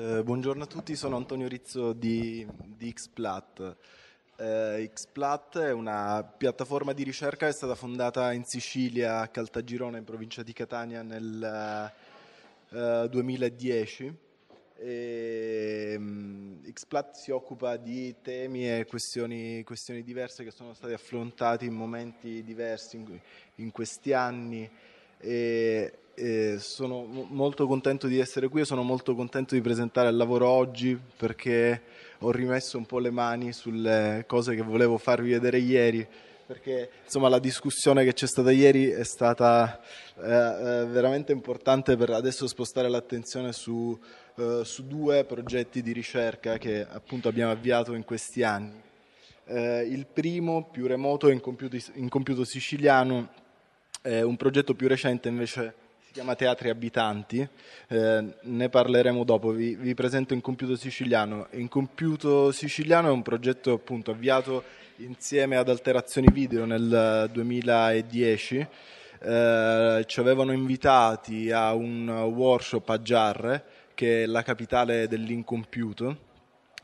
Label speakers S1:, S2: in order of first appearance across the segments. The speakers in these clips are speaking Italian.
S1: Eh, buongiorno a tutti, sono Antonio Rizzo di, di Xplat. Eh, Xplat è una piattaforma di ricerca che è stata fondata in Sicilia, a Caltagirone, in provincia di Catania, nel eh, 2010. E, mm, Xplat si occupa di temi e questioni, questioni, diverse che sono stati affrontati in momenti diversi in, in questi anni. E, eh, sono molto contento di essere qui e sono molto contento di presentare il lavoro oggi perché ho rimesso un po' le mani sulle cose che volevo farvi vedere ieri perché insomma, la discussione che c'è stata ieri è stata eh, eh veramente importante per adesso spostare l'attenzione su, eh, su, due progetti di ricerca che appunto abbiamo avviato in questi anni. Eh, il primo, più remoto e incompiuto, incompiuto siciliano, è un progetto più recente invece chiama Teatri Abitanti, eh, ne parleremo dopo, vi, vi presento Incompiuto Siciliano. Incompiuto Siciliano è un progetto appunto avviato insieme ad Alterazioni Video nel 2010, eh, ci avevano invitati a un workshop a Giarre, che è la capitale dell'incompiuto,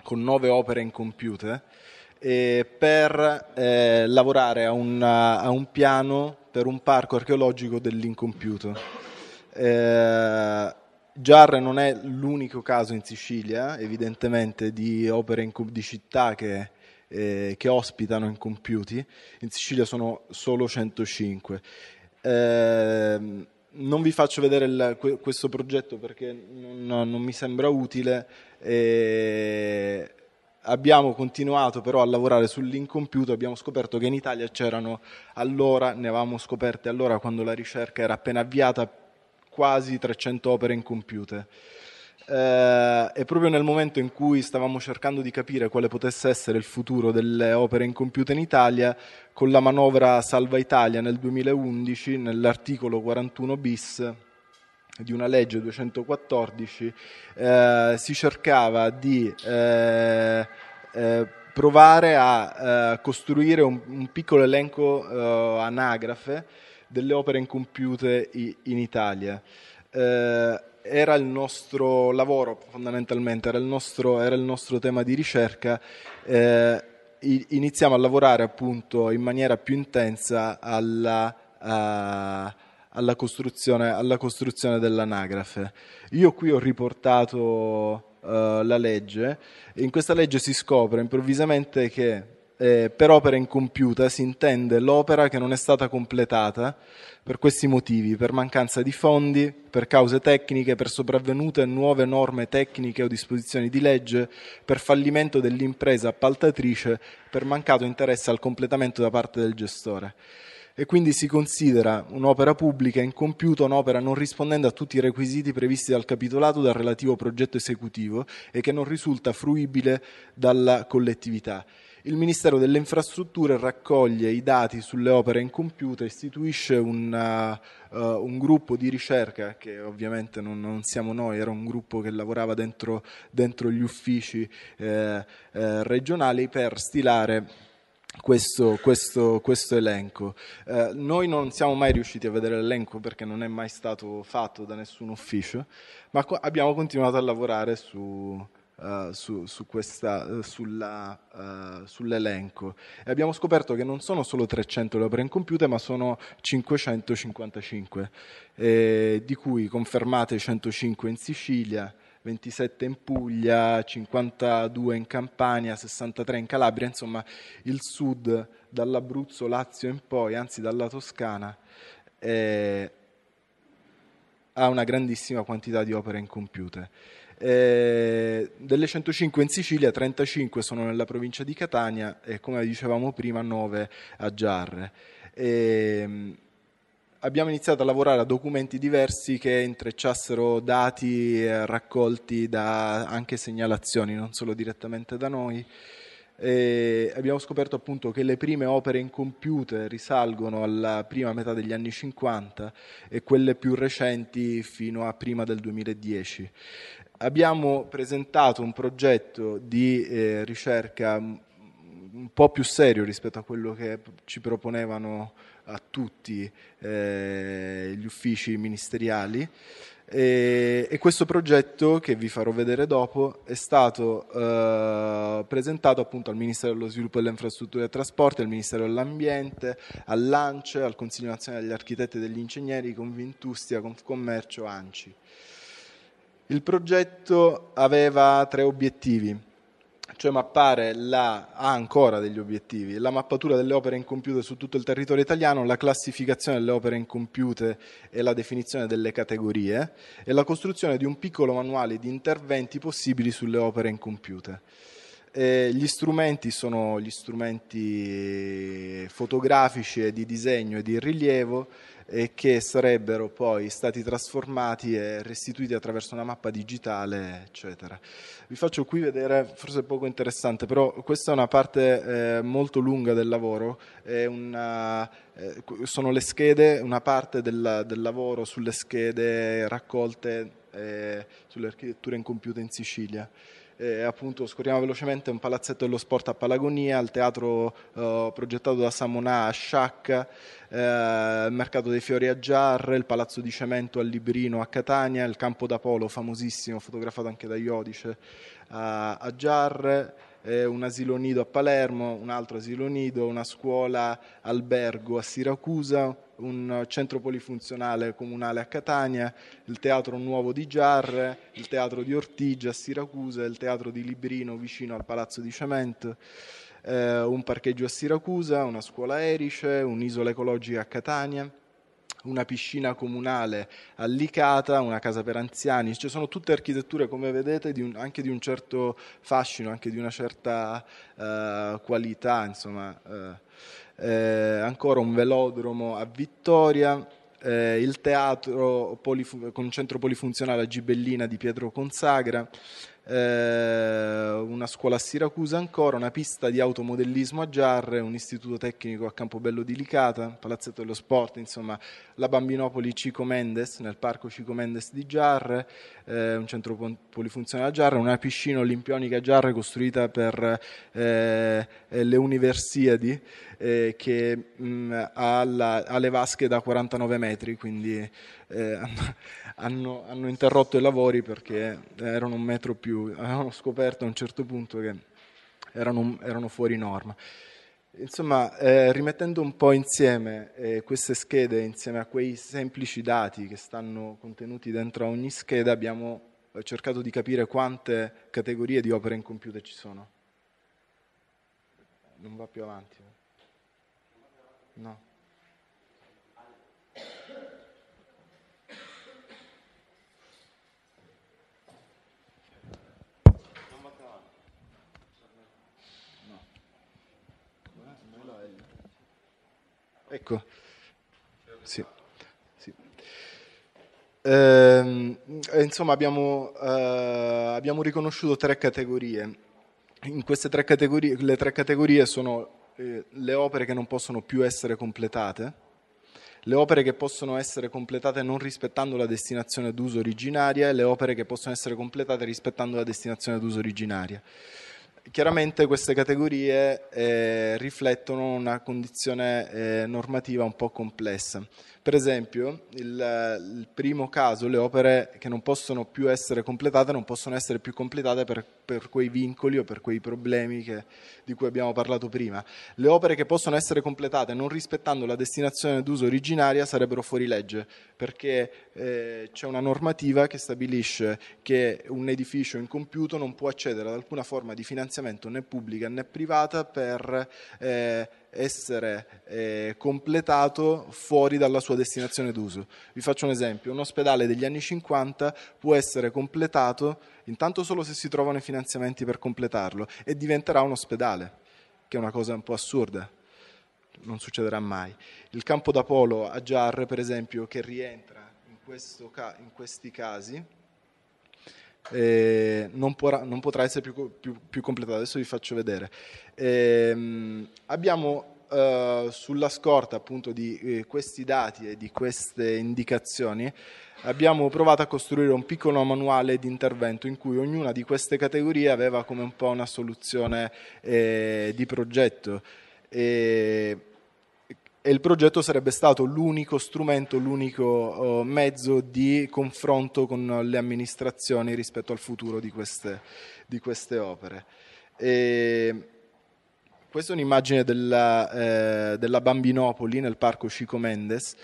S1: con nove opere incompiute, per eh, lavorare a un, a un piano per un parco archeologico dell'incompiuto. Eh, Giarre non è l'unico caso in Sicilia, evidentemente, di opere in, di città che, eh, che ospitano incompiuti. In Sicilia sono solo 105. Eh, non vi faccio vedere il, questo progetto perché non, non mi sembra utile. Eh, abbiamo continuato però a lavorare sull'incompiuto, abbiamo scoperto che in Italia c'erano allora, ne avevamo scoperte allora quando la ricerca era appena avviata, quasi 300 opere incompiute. Eh, e proprio nel momento in cui stavamo cercando di capire quale potesse essere il futuro delle opere incompiute in Italia, con la manovra Salva Italia nel 2011, nell'articolo 41 bis di una legge 214, eh, si cercava di eh, eh provare a eh, costruire un, un, piccolo elenco eh, anagrafe delle opere incompiute in Italia. Eh, era il nostro lavoro fondamentalmente, era il nostro, era il nostro tema di ricerca. Eh, iniziamo a lavorare appunto in maniera più intensa alla, a, eh, alla, costruzione, alla costruzione, dell'anagrafe. Io qui ho riportato uh, la legge, in questa legge si scopre improvvisamente che eh, per opera incompiuta si intende l'opera che non è stata completata per questi motivi, per mancanza di fondi, per cause tecniche, per sopravvenute nuove norme tecniche o disposizioni di legge, per fallimento dell'impresa appaltatrice, per mancato interesse al completamento da parte del gestore e quindi si considera un'opera pubblica incompiuta un'opera non rispondendo a tutti i requisiti previsti dal capitolato dal relativo progetto esecutivo e che non risulta fruibile dalla collettività. Il Ministero delle Infrastrutture raccoglie i dati sulle opere incompiute, istituisce un, uh, un gruppo di ricerca, che ovviamente non, non, siamo noi, era un gruppo che lavorava dentro, dentro gli uffici eh, eh, regionali per stilare questo, questo, questo, elenco. Eh, noi non siamo mai riusciti a vedere l'elenco perché non è mai stato fatto da nessun ufficio, ma co- abbiamo continuato a lavorare su, eh, su, su questa, eh, sulla, uh, sull'elenco e abbiamo scoperto che non sono solo 300 le opere incompiute ma sono 555 eh, di cui confermate 105 in Sicilia 27 in Puglia, 52 in Campania, 63 in Calabria, insomma il sud dall'Abruzzo, Lazio in poi, anzi dalla Toscana, eh, ha una grandissima quantità di opere incompiute. Eh, delle 105 in Sicilia, 35 sono nella provincia di Catania e come dicevamo prima 9 a Giarre. Eh, abbiamo iniziato a lavorare a documenti diversi che intrecciassero dati raccolti da anche segnalazioni, non solo direttamente da noi. E abbiamo scoperto appunto che le prime opere incompiute risalgono alla prima metà degli anni 50 e quelle più recenti fino a prima del 2010 abbiamo presentato un progetto di eh, ricerca un po' più serio rispetto a quello che ci proponevano a tutti eh, gli uffici ministeriali e, e, questo progetto che vi farò vedere dopo è stato eh, presentato appunto al Ministero dello Sviluppo delle Infrastrutture e Trasporti, al Ministero dell'Ambiente, all'ANCE, al Consiglio Nazionale degli Architetti e degli Ingegneri, Convintustia, Confcommercio, ANCI. Il progetto aveva tre obiettivi, cioè mappare la, ha ancora degli obiettivi, la mappatura delle opere incompiute su tutto il territorio italiano, la classificazione delle opere incompiute e la definizione delle categorie e la costruzione di un piccolo manuale di interventi possibili sulle opere incompiute. E gli strumenti sono gli strumenti fotografici e di disegno e di rilievo e che sarebbero poi stati trasformati e restituiti attraverso una mappa digitale, eccetera. Vi faccio qui vedere, forse è poco interessante, però questa è una parte eh, molto lunga del lavoro, una, eh, sono le schede, una parte del, del lavoro sulle schede raccolte eh, sulle architetture in computer in Sicilia eh, appunto scorriamo velocemente un palazzetto dello sport a Palagonia, il teatro eh, progettato da Samonà a Sciacca, eh, il mercato dei fiori a Giarre, il palazzo di cemento a Librino a Catania, il campo da polo famosissimo, fotografato anche da Iodice a, a Giarre eh, un asilo nido a Palermo, un altro asilo nido, una scuola albergo a Siracusa, un centro polifunzionale comunale a Catania, il teatro nuovo di Giarre, il teatro di Ortigia a Siracusa, il teatro di Librino vicino al Palazzo di Cemento, eh, un parcheggio a Siracusa, una scuola Erice, un'isola ecologica a Catania una piscina comunale a Licata, una casa per anziani, cioè sono tutte architetture come vedete di un, anche di un certo fascino, anche di una certa eh, qualità, insomma, eh, eh, ancora un velodromo a Vittoria, eh, il teatro polif- con centro polifunzionale a Gibellina di Pietro Consagra, eh, una scuola a Siracusa ancora, una pista di automodellismo a Giarre, un istituto tecnico a Campobello di Licata, Palazzetto dello Sport, insomma la Bambinopoli Cico Mendes, nel parco Cico Mendes di Giarre, eh, un centro polifunzionale a Giarre, una piscina olimpionica a Giarre costruita per eh, eh, le Universiadi eh, che mh, mm, ha, la, ha, le vasche da 49 metri, quindi eh, hanno, hanno, interrotto i lavori perché erano un metro più, avevano scoperto a un certo punto che erano, erano fuori norma. Insomma, eh, rimettendo un po' insieme eh, queste schede, insieme a quei semplici dati che stanno contenuti dentro a ogni scheda, abbiamo eh, cercato di capire quante categorie di opere incompiute ci sono. Non va più avanti. Eh. No. Ecco, sì. sì. Ehm, eh, insomma, abbiamo, eh, abbiamo riconosciuto tre categorie. In queste tre categorie, le tre categorie sono eh, le opere che non possono più essere completate, le opere che possono essere completate non rispettando la destinazione d'uso originaria e le opere che possono essere completate rispettando la destinazione d'uso originaria. Chiaramente queste categorie eh, riflettono una condizione eh, normativa un po' complessa. Per esempio, il, il, primo caso, le opere che non possono più essere completate, non possono essere più completate per, per quei vincoli o per quei problemi che, di cui abbiamo parlato prima. Le opere che possono essere completate non rispettando la destinazione d'uso originaria sarebbero fuori legge, perché eh, c'è una normativa che stabilisce che un edificio incompiuto non può accedere ad alcuna forma di finanziamento né pubblica né privata per... Eh, essere eh, completato fuori dalla sua destinazione d'uso. Vi faccio un esempio, un ospedale degli anni 50 può essere completato intanto solo se si trovano i finanziamenti per completarlo e diventerà un ospedale, che è una cosa un po' assurda, non succederà mai. Il campo da polo a Giarre, per esempio, che rientra in, ca- in questi casi, eh, non, porrà, non, potrà essere più, più, più, completata. Adesso vi faccio vedere. Eh, abbiamo eh, sulla scorta appunto di eh, questi dati e di queste indicazioni abbiamo provato a costruire un piccolo manuale di intervento in cui ognuna di queste categorie aveva come un po' una soluzione eh, di progetto. E e il progetto sarebbe stato l'unico strumento, l'unico eh, mezzo di confronto con le amministrazioni rispetto al futuro di queste, di queste opere. E questa è un'immagine della, eh, della Bambinopoli nel parco Chico Mendes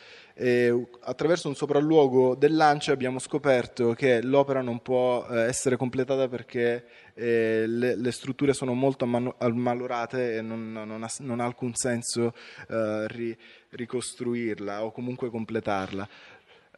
S1: e attraverso un sopralluogo del lancio abbiamo scoperto che l'opera non può eh, essere completata perché eh, le, le strutture sono molto ammalorate e non, non, ha, non ha, alcun senso eh, ri, ricostruirla o comunque completarla.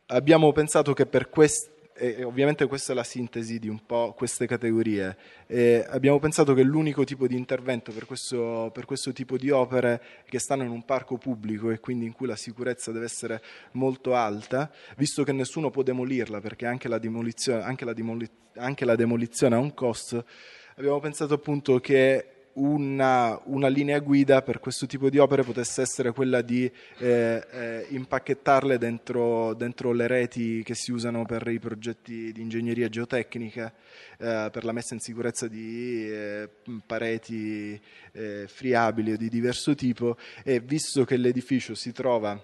S1: Abbiamo pensato che per questo e ovviamente questa è la sintesi di un po' queste categorie. E abbiamo pensato che l'unico tipo di intervento per questo, per questo, tipo di opere che stanno in un parco pubblico e quindi in cui la sicurezza deve essere molto alta, visto che nessuno può demolirla perché anche la demolizione, anche la demolizione, anche la demolizione ha un costo, abbiamo pensato appunto che una, una, linea guida per questo tipo di opere potesse essere quella di eh, eh, impacchettarle dentro, dentro, le reti che si usano per i progetti di ingegneria geotecnica, eh, per la messa in sicurezza di eh, pareti eh, friabili o di diverso tipo e visto che l'edificio si trova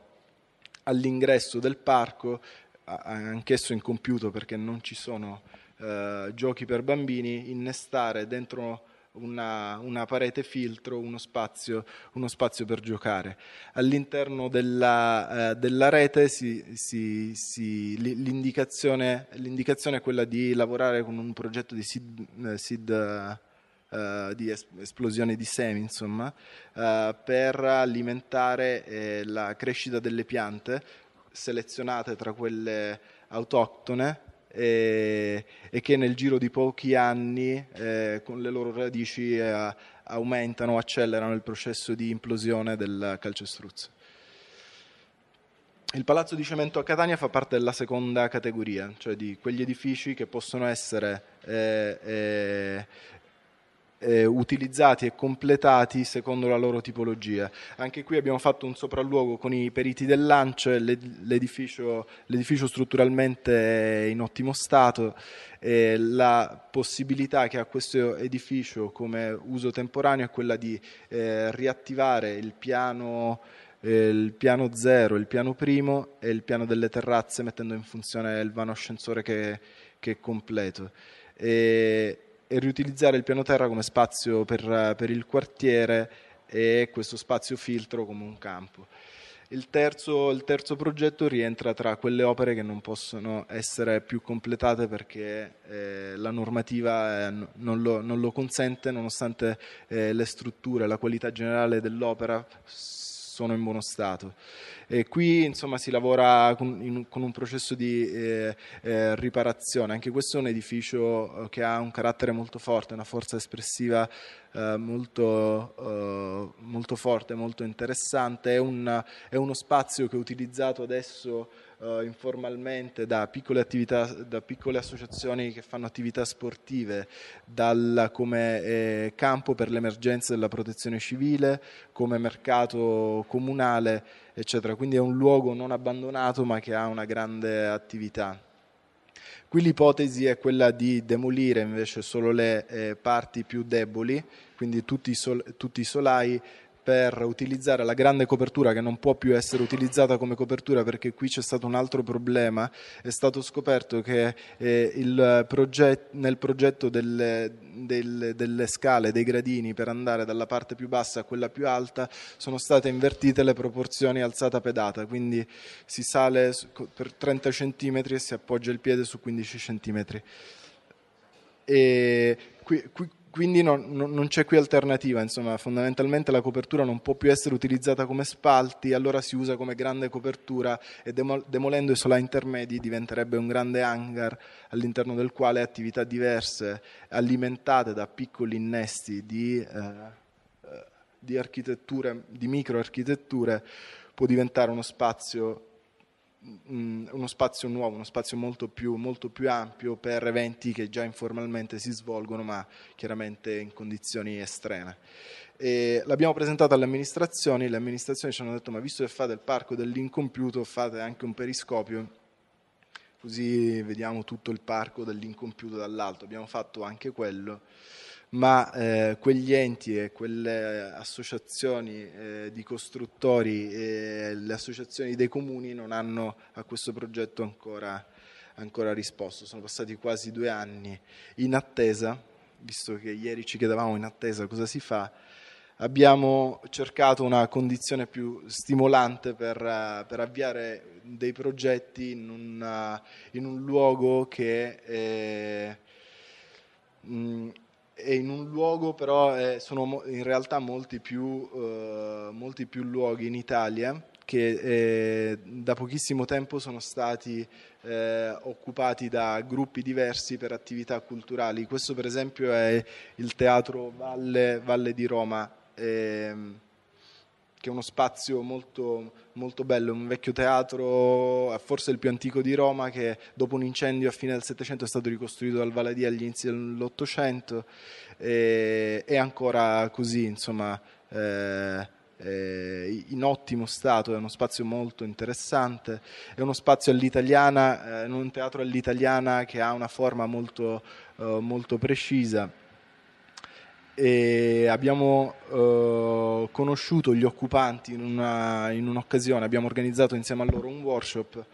S1: all'ingresso del parco, anch'esso incompiuto perché non ci sono eh, giochi per bambini, innestare dentro una, una parete filtro, uno spazio, uno spazio, per giocare. All'interno della, eh, della rete si, si, si, l'indicazione, l'indicazione, è quella di lavorare con un progetto di SID, SID Uh, di es- esplosione di semi, insomma, uh, per alimentare eh, la crescita delle piante selezionate tra quelle autoctone e, e che nel giro di pochi anni eh, con le loro radici eh, aumentano, accelerano il processo di implosione del calcestruzzo. Il palazzo di cemento a Catania fa parte della seconda categoria, cioè di quegli edifici che possono essere eh, eh eh, utilizzati e completati secondo la loro tipologia. Anche qui abbiamo fatto un sopralluogo con i periti del lancio, l'edificio, l'edificio strutturalmente è in ottimo stato, eh, la possibilità che ha questo edificio come uso temporaneo è quella di eh, riattivare il piano eh, il piano zero, il piano primo e il piano delle terrazze mettendo in funzione il vano ascensore che, che è completo. E e riutilizzare il piano terra come spazio per, per il quartiere e questo spazio filtro come un campo. Il terzo, il terzo, progetto rientra tra quelle opere che non possono essere più completate perché eh, la normativa eh, non, lo, non, lo, consente, nonostante eh, le strutture, la qualità generale dell'opera sono in buono stato. E qui insomma si lavora con, in, con un processo di eh, eh, riparazione, anche questo è un edificio eh, che ha un carattere molto forte, una forza espressiva eh, molto, eh, molto, forte, molto interessante, è, un, è uno spazio che è utilizzato adesso eh, informalmente da piccole, attività, da piccole associazioni che fanno attività sportive, dalla, come eh, campo per l'emergenza della protezione civile, come mercato comunale, eccetera. Quindi è un luogo non abbandonato ma che ha una grande attività. Qui l'ipotesi è quella di demolire invece solo le eh, parti più deboli, quindi tutti i, sol- tutti i solai per utilizzare la grande copertura che non può più essere utilizzata come copertura perché qui c'è stato un altro problema, è stato scoperto che eh, proget- nel progetto delle, delle, delle, scale, dei gradini per andare dalla parte più bassa a quella più alta sono state invertite le proporzioni alzata pedata, quindi si sale per 30 cm e si appoggia il piede su 15 cm. E qui, qui quindi non, non, c'è qui alternativa, insomma, fondamentalmente la copertura non può più essere utilizzata come spalti, allora si usa come grande copertura e demol- demolendo i solai intermedi diventerebbe un grande hangar all'interno del quale attività diverse alimentate da piccoli innesti di, eh, eh di architetture, di microarchitetture, può diventare uno spazio Mm, uno spazio nuovo, uno spazio molto più, molto più, ampio per eventi che già informalmente si svolgono, ma chiaramente in condizioni estreme. E l'abbiamo presentato alle amministrazioni, le amministrazioni ci hanno detto ma visto che fate il parco dell'incompiuto fate anche un periscopio, così vediamo tutto il parco dell'incompiuto dall'alto, abbiamo fatto anche quello ma eh, quegli enti e quelle associazioni eh, di costruttori e le associazioni dei comuni non hanno a questo progetto ancora, ancora risposto. Sono passati quasi due anni in attesa, visto che ieri ci chiedevamo in attesa cosa si fa, abbiamo cercato una condizione più stimolante per, per avviare dei progetti in, una, in un luogo che... Eh, mh, mm, è in un luogo però eh, sono in realtà molti più, eh, molti più luoghi in Italia che eh, da pochissimo tempo sono stati eh, occupati da gruppi diversi per attività culturali. Questo per esempio è il Teatro Valle, Valle di Roma. Ehm, che è uno spazio molto, molto bello, un vecchio teatro, eh, forse il più antico di Roma, che dopo un incendio a fine del Settecento è stato ricostruito dal Valadì agli inizi dell'Ottocento e, è ancora così, insomma, eh, eh, in ottimo stato, è uno spazio molto interessante, è uno spazio all'italiana, eh, un teatro all'italiana che ha una forma molto, eh, molto precisa e abbiamo eh, conosciuto gli occupanti in, una, in, un'occasione, abbiamo organizzato insieme a loro un workshop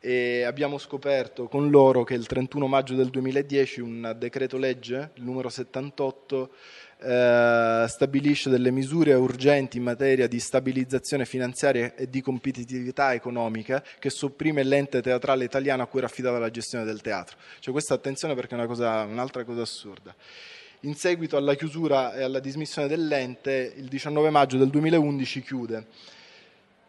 S1: e abbiamo scoperto con loro che il 31 maggio del 2010 un decreto legge, il numero 78, eh, stabilisce delle misure urgenti in materia di stabilizzazione finanziaria e di competitività economica che sopprime l'ente teatrale italiano a cui era affidata la gestione del teatro. Cioè questa attenzione perché è una cosa, un'altra cosa assurda. In seguito alla chiusura e alla dismissione dell'ente, il 19 maggio del 2011 chiude.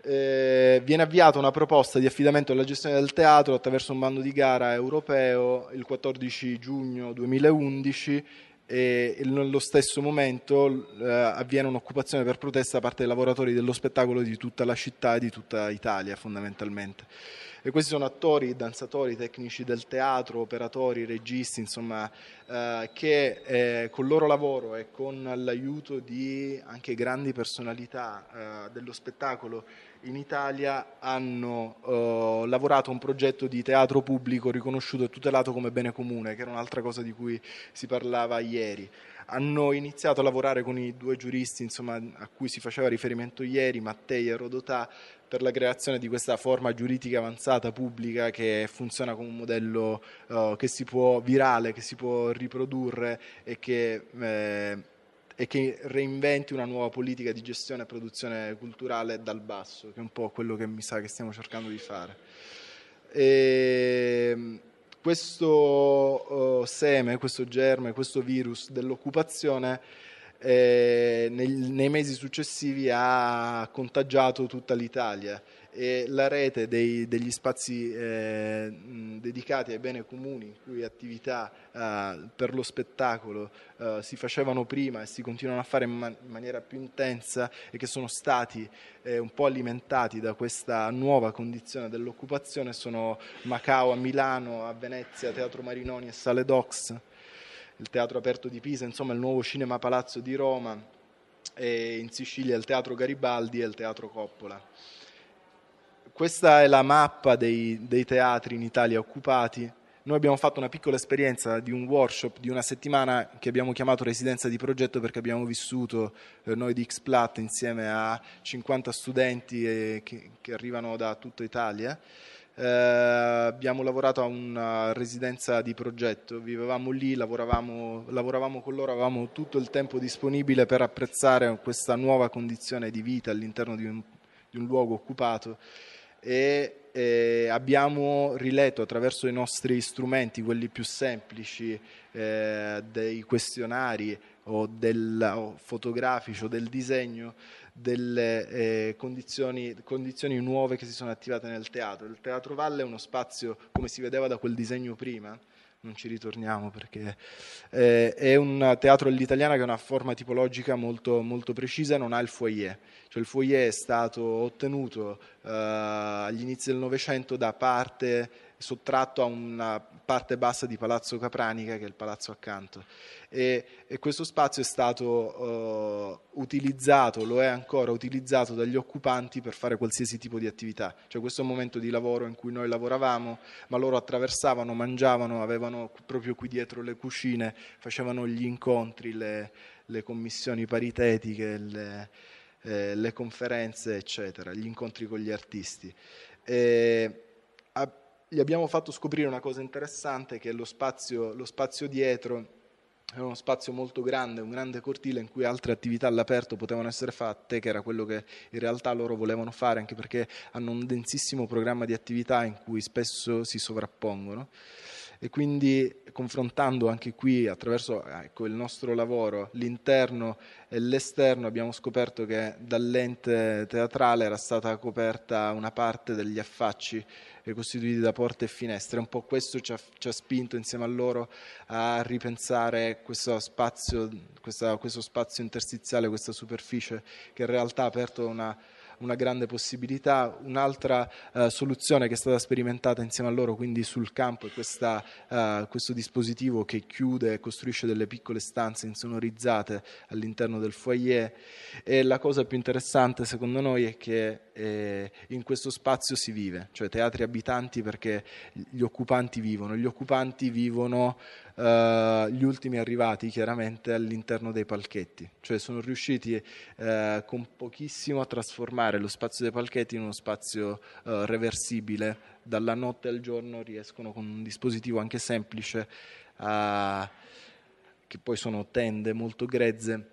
S1: Eh, viene avviata una proposta di affidamento della gestione del teatro attraverso un bando di gara europeo il 14 giugno 2011 e nello stesso momento eh, avviene un'occupazione per protesta da parte dei lavoratori dello spettacolo di tutta la città e di tutta Italia fondamentalmente. E questi sono attori, danzatori, tecnici del teatro, operatori, registi, insomma, eh, che eh, col loro lavoro e con l'aiuto di anche grandi personalità eh, dello spettacolo in Italia hanno eh, lavorato a un progetto di teatro pubblico riconosciuto e tutelato come bene comune, che era un'altra cosa di cui si parlava ieri. Hanno iniziato a lavorare con i due giuristi insomma, a cui si faceva riferimento ieri, Mattei e Rodotà, per la creazione di questa forma giuridica avanzata pubblica che funziona come un modello eh, che si può virale, che si può riprodurre e che... Eh, e che reinventi una nuova politica di gestione e produzione culturale dal basso, che è un po' quello che mi sa che stiamo cercando di fare. E ehm, questo oh, seme, questo germe, questo virus dell'occupazione eh, nei, nei mesi successivi ha contagiato tutta l'Italia e la rete dei, degli spazi eh, dedicati ai beni comuni, in cui attività eh, per lo spettacolo eh, si facevano prima e si continuano a fare in, man- in maniera più intensa e che sono stati eh, un po' alimentati da questa nuova condizione dell'occupazione, sono Macao, a Milano, a Venezia, Teatro Marinoni e Sale Dox, il Teatro Aperto di Pisa, insomma il nuovo Cinema Palazzo di Roma. E in Sicilia il Teatro Garibaldi e il Teatro Coppola. Questa è la mappa dei, dei teatri in Italia occupati. Noi abbiamo fatto una piccola esperienza di un workshop di una settimana che abbiamo chiamato residenza di progetto perché abbiamo vissuto eh, noi di Xplat insieme a 50 studenti eh, che, che arrivano da tutta Italia. Eh, abbiamo lavorato a una residenza di progetto, vivevamo lì, lavoravamo, lavoravamo, con loro, avevamo tutto il tempo disponibile per apprezzare questa nuova condizione di vita all'interno di un, di un luogo occupato e eh, abbiamo riletto attraverso i nostri strumenti, quelli più semplici, eh, dei questionari o, del, o fotografici o del disegno, delle eh, condizioni, condizioni, nuove che si sono attivate nel teatro. Il Teatro Valle è uno spazio, come si vedeva da quel disegno prima, non ci ritorniamo perché eh, è un teatro all'italiana che ha una forma tipologica molto, molto precisa, non ha il foyer. Cioè, il foyer è stato ottenuto eh, agli inizi del Novecento da parte sottratto a una parte bassa di Palazzo Capranica, che è il palazzo accanto. E, e questo spazio è stato uh, utilizzato, lo è ancora utilizzato dagli occupanti per fare qualsiasi tipo di attività. Cioè questo momento di lavoro in cui noi lavoravamo, ma loro attraversavano, mangiavano, avevano proprio qui dietro le cucine, facevano gli incontri, le, le commissioni paritetiche, le, eh, le conferenze, eccetera, gli incontri con gli artisti. E, gli abbiamo fatto scoprire una cosa interessante che lo spazio, lo spazio dietro era uno spazio molto grande, un grande cortile in cui altre attività all'aperto potevano essere fatte, che era quello che in realtà loro volevano fare, anche perché hanno un densissimo programma di attività in cui spesso si sovrappongono e quindi confrontando anche qui attraverso ecco, il nostro lavoro l'interno e l'esterno abbiamo scoperto che dall'ente teatrale era stata coperta una parte degli affacci eh, costituiti da porte e finestre. Un po' questo ci ha, ci ha spinto insieme a loro a ripensare questo spazio, questa, questo spazio interstiziale, questa superficie che in realtà ha aperto una una grande possibilità. Un'altra eh, soluzione che è stata sperimentata insieme a loro, quindi sul campo, è questa, eh, questo dispositivo che chiude e costruisce delle piccole stanze insonorizzate all'interno del foyer. E la cosa più interessante, secondo noi, è che eh, in questo spazio si vive, cioè teatri abitanti perché gli occupanti vivono. Gli occupanti vivono eh, gli ultimi arrivati chiaramente all'interno dei palchetti, cioè sono riusciti eh, con pochissimo a trasformare lo spazio dei palchetti in uno spazio eh, reversibile, dalla notte al giorno riescono con un dispositivo anche semplice, eh, che poi sono tende molto grezze,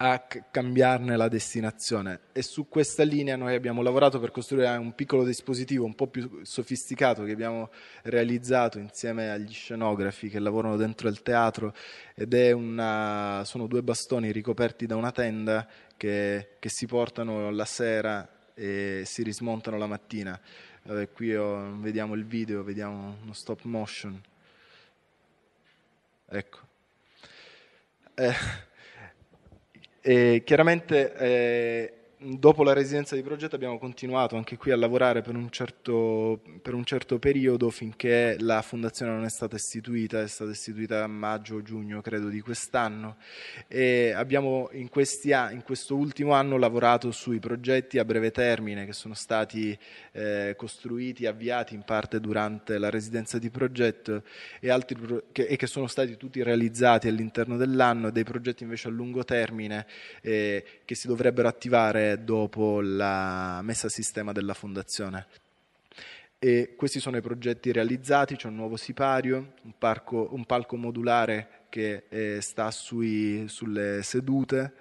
S1: a cambiarne la destinazione e su questa linea noi abbiamo lavorato per costruire un piccolo dispositivo un po' più sofisticato che abbiamo realizzato insieme agli scenografi che lavorano dentro il teatro ed è una, sono due bastoni ricoperti da una tenda che, che si portano la sera e si rismontano la mattina. Vabbè, qui ho, vediamo il video, vediamo uno stop motion. Ecco. Eh chiaramente eh, dopo la residenza di progetto abbiamo continuato anche qui a lavorare per un, certo, per un certo, periodo finché la fondazione non è stata istituita, è stata istituita a maggio o giugno credo di quest'anno e abbiamo in, questi, in questo ultimo anno lavorato sui progetti a breve termine che sono stati eh, costruiti, avviati in parte durante la residenza di progetto e, altri, che, e che sono stati tutti realizzati all'interno dell'anno e dei progetti invece a lungo termine eh, che si dovrebbero attivare dopo la messa a sistema della fondazione. E questi sono i progetti realizzati, c'è un nuovo sipario, un, parco, un palco modulare che eh, sta sui, sulle sedute,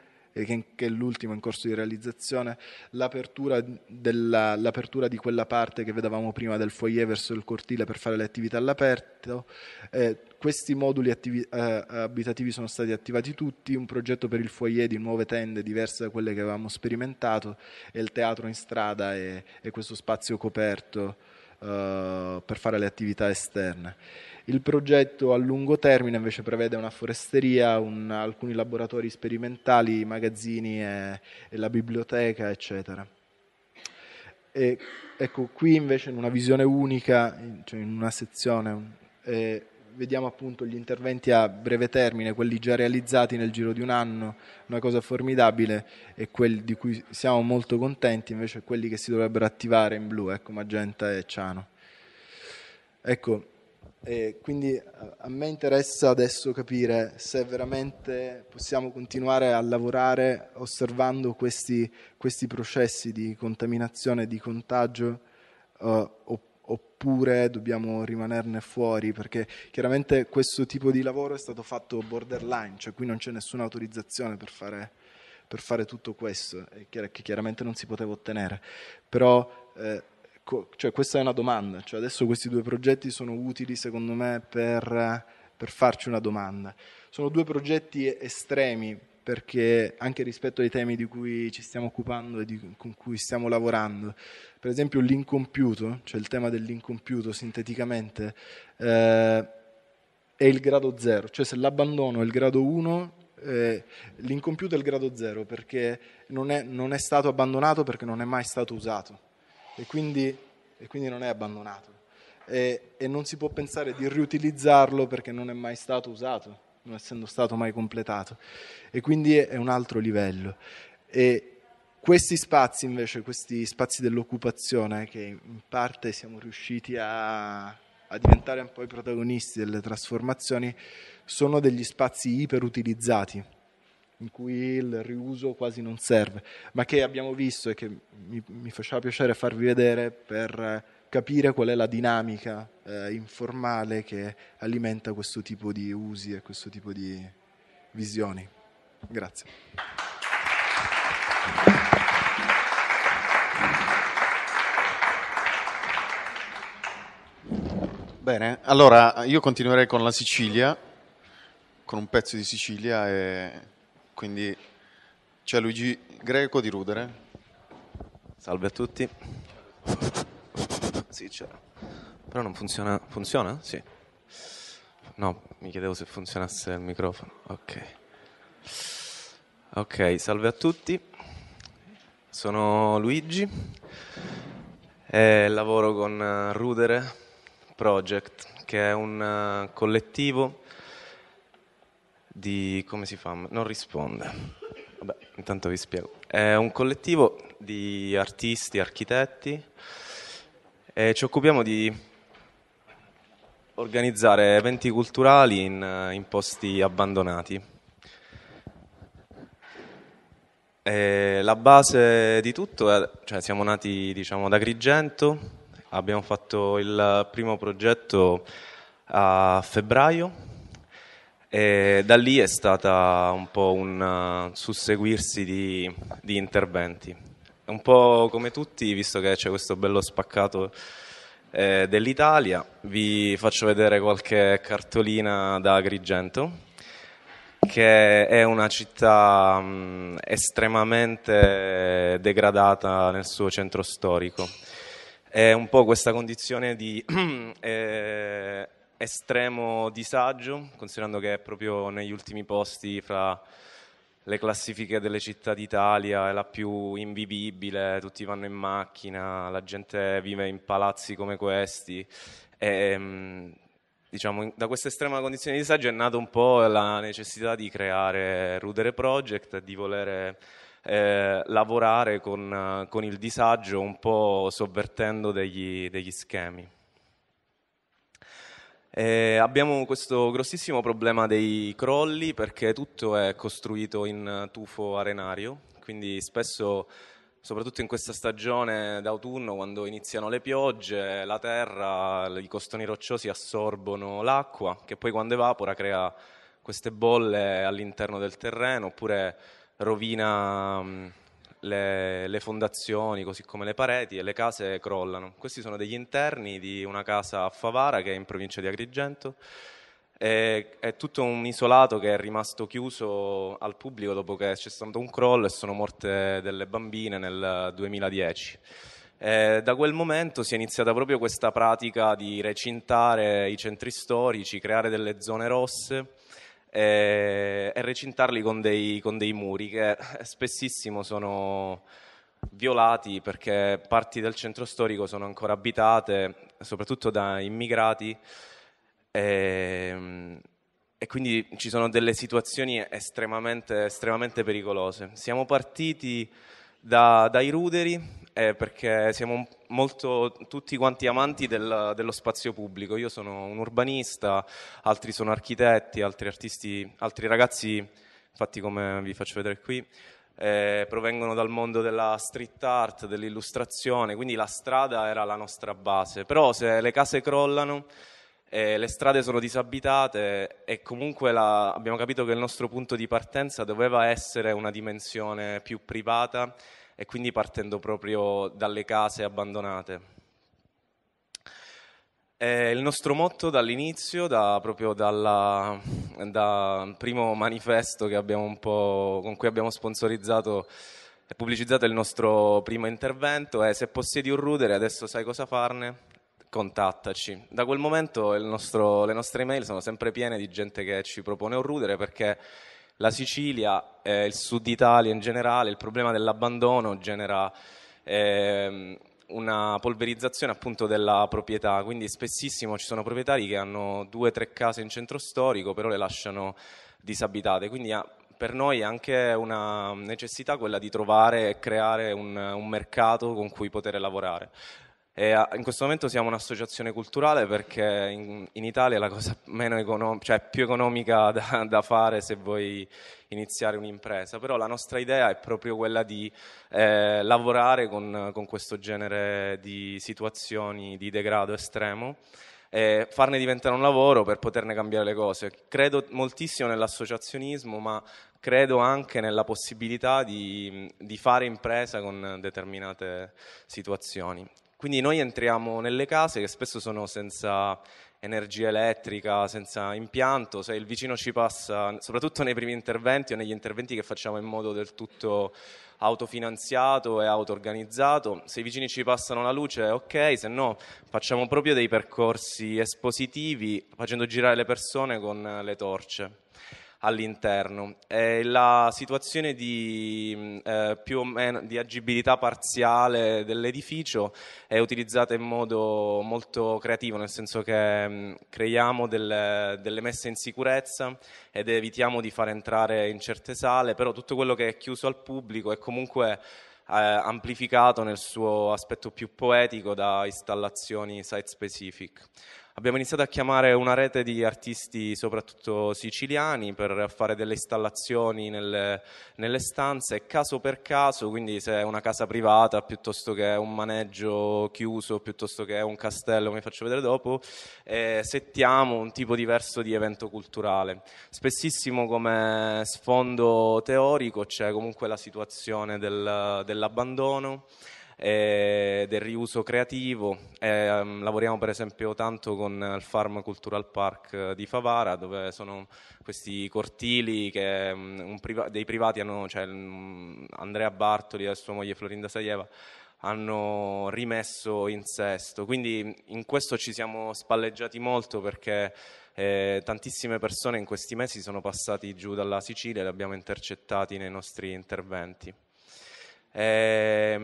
S1: che è l'ultimo in corso di realizzazione, l'apertura, della, l'apertura, di quella parte che vedevamo prima del foyer verso il cortile per fare le attività all'aperto. Eh, questi moduli attivi, eh, abitativi sono stati attivati tutti, un progetto per il foyer di nuove tende diverse da quelle che avevamo sperimentato e il teatro in strada e, e questo spazio coperto eh, per fare le attività esterne. Il progetto a lungo termine invece prevede una foresteria, un, alcuni laboratori sperimentali, magazzini e, e la biblioteca, eccetera. E, ecco, qui invece in una visione unica, cioè in una sezione, eh, vediamo appunto gli interventi a breve termine, quelli già realizzati nel giro di un anno, una cosa formidabile e quelli di cui siamo molto contenti invece quelli che si dovrebbero attivare in blu, ecco Magenta e Ciano. Ecco, e quindi a me interessa adesso capire se veramente possiamo continuare a lavorare osservando questi, questi processi di contaminazione, e di contagio, uh, oppure dobbiamo rimanerne fuori, perché chiaramente questo tipo di lavoro è stato fatto borderline, cioè qui non c'è nessuna autorizzazione per fare, per fare tutto questo, che chiaramente non si poteva ottenere. Però, eh, cioè, questa è una domanda, cioè, adesso questi due progetti sono utili secondo me per, per farci una domanda. Sono due progetti estremi perché anche rispetto ai temi di cui ci stiamo occupando e di, con cui stiamo lavorando, per esempio l'incompiuto, cioè il tema dell'incompiuto sinteticamente, eh, è il grado zero, cioè se l'abbandono è il grado uno, eh, l'incompiuto è il grado zero perché non è, non è stato abbandonato perché non è mai stato usato e quindi, e quindi non è abbandonato. E, e non si può pensare di riutilizzarlo perché non è mai stato usato, non essendo stato mai completato. E quindi è un altro livello. E, questi spazi invece, questi spazi dell'occupazione che in parte siamo riusciti a, a, diventare un po' i protagonisti delle trasformazioni, sono degli spazi iperutilizzati in cui il riuso quasi non serve, ma che abbiamo visto e che mi, mi faceva piacere farvi vedere per eh, capire qual è la dinamica eh, informale che alimenta questo tipo di usi e questo tipo di visioni. Grazie. Bene, allora io continuerei con la Sicilia, con un pezzo di Sicilia e quindi c'è Luigi Greco di Rudere.
S2: Salve a tutti. Sì, c'è. Però non funziona. Funziona? Sì. No, mi chiedevo se funzionasse il microfono. Ok. Ok, salve a tutti. Sono Luigi e lavoro con Rudere Project, che è un eh, collettivo di... come si fa? Non risponde. Vabbè, intanto vi spiego. È un collettivo di artisti, architetti e ci occupiamo di organizzare eventi culturali in, in posti abbandonati. E la base di tutto è, cioè siamo nati diciamo, da Agrigento, abbiamo fatto il primo progetto a febbraio e da lì è stata un po' un eh, susseguirsi di, di interventi. Un po' come tutti, visto che c'è questo bello spaccato eh, dell'Italia, vi faccio vedere qualche cartolina da Agrigento, che è una città mh, mm, estremamente degradata nel suo centro storico. È un po' questa condizione di eh, estremo disagio, considerando che è proprio negli ultimi posti fra le classifiche delle città d'Italia, è la più invivibile, tutti vanno in macchina, la gente vive in palazzi come questi. E, ehm, diciamo, da questa estrema condizione di disagio è nata un po' la necessità di creare Rudere Project, di volere eh, lavorare con, con, il disagio, un po' sovvertendo degli, degli schemi. Eh, abbiamo questo grossissimo problema dei crolli perché tutto è costruito in eh, tufo arenario, quindi spesso, soprattutto in questa stagione d'autunno, quando iniziano le piogge, la terra, i costoni rocciosi assorbono l'acqua che poi quando evapora crea queste bolle all'interno del terreno oppure rovina le, le, fondazioni, così come le pareti e le case crollano. Questi sono degli interni di una casa a Favara che è in provincia di Agrigento. E, è tutto un isolato che è rimasto chiuso al pubblico dopo che c'è stato un crollo e sono morte delle bambine nel 2010. E da quel momento si è iniziata proprio questa pratica di recintare i centri storici, creare delle zone rosse e, eh, e recintarli con dei, con dei muri che spessissimo sono violati perché parti del centro storico sono ancora abitate, soprattutto da immigrati, e, ehm, e quindi ci sono delle situazioni estremamente, estremamente pericolose. Siamo partiti da, dai ruderi eh, perché siamo molto tutti quanti amanti del, dello spazio pubblico. Io sono un urbanista, altri sono architetti, altri artisti, altri ragazzi, infatti come vi faccio vedere qui, eh, provengono dal mondo della street art, dell'illustrazione, quindi la strada era la nostra base. Però se le case crollano, eh, le strade sono disabitate e comunque la, abbiamo capito che il nostro punto di partenza doveva essere una dimensione più privata e quindi partendo proprio dalle case abbandonate. Eh, il nostro motto dall'inizio, da, proprio dal da primo manifesto con cui abbiamo sponsorizzato e pubblicizzato il nostro primo intervento è se possiedi un rudere adesso sai cosa farne, contattaci. Da quel momento nostro, le nostre email sono sempre piene di gente che ci propone un rudere perché la Sicilia e eh, il sud Italia in generale, il problema dell'abbandono genera eh, una polverizzazione appunto della proprietà, quindi spessissimo ci sono proprietari che hanno due o tre case in centro storico, però le lasciano disabitate, quindi ha, per noi è anche una necessità quella di trovare e creare un, un mercato con cui poter lavorare. E in questo momento siamo un'associazione culturale perché in, in Italia la cosa econom- cioè più economica da, da, fare se vuoi iniziare un'impresa, però la nostra idea è proprio quella di eh, lavorare con, con questo genere di situazioni di degrado estremo e farne diventare un lavoro per poterne cambiare le cose. Credo moltissimo nell'associazionismo, ma credo anche nella possibilità di, di fare impresa con determinate situazioni. Quindi noi entriamo nelle case che spesso sono senza energia elettrica, senza impianto, se il vicino ci passa, soprattutto nei primi interventi o negli interventi che facciamo in modo del tutto autofinanziato e auto-organizzato, se i vicini ci passano la luce è ok, se no facciamo proprio dei percorsi espositivi facendo girare le persone con le torce all'interno. È la situazione di, mm, eh, più o meno, di agibilità parziale dell'edificio è utilizzata in modo molto creativo, nel senso che mh, mm, creiamo delle, delle messe in sicurezza ed evitiamo di far entrare in certe sale, però tutto quello che è chiuso al pubblico è comunque eh, amplificato nel suo aspetto più poetico da installazioni site specific. Abbiamo iniziato a chiamare una rete di artisti, soprattutto siciliani, per fare delle installazioni nelle, nelle stanze, caso per caso, quindi se è una casa privata piuttosto che un maneggio chiuso, piuttosto che un castello, come faccio vedere dopo, eh, settiamo un tipo diverso di evento culturale. Spessissimo come sfondo teorico c'è comunque la situazione del, dell'abbandono eh, del riuso creativo. Eh, lavoriamo per esempio tanto con il Farm Cultural Park eh, di Favara, dove sono questi cortili che um, priva- dei privati hanno, cioè, mm, Andrea Bartoli e sua moglie Florinda Saieva hanno rimesso in sesto. Quindi in questo ci siamo spalleggiati molto perché eh, tantissime persone in questi mesi sono passate giù dalla Sicilia e li abbiamo intercettati nei nostri interventi. Eh,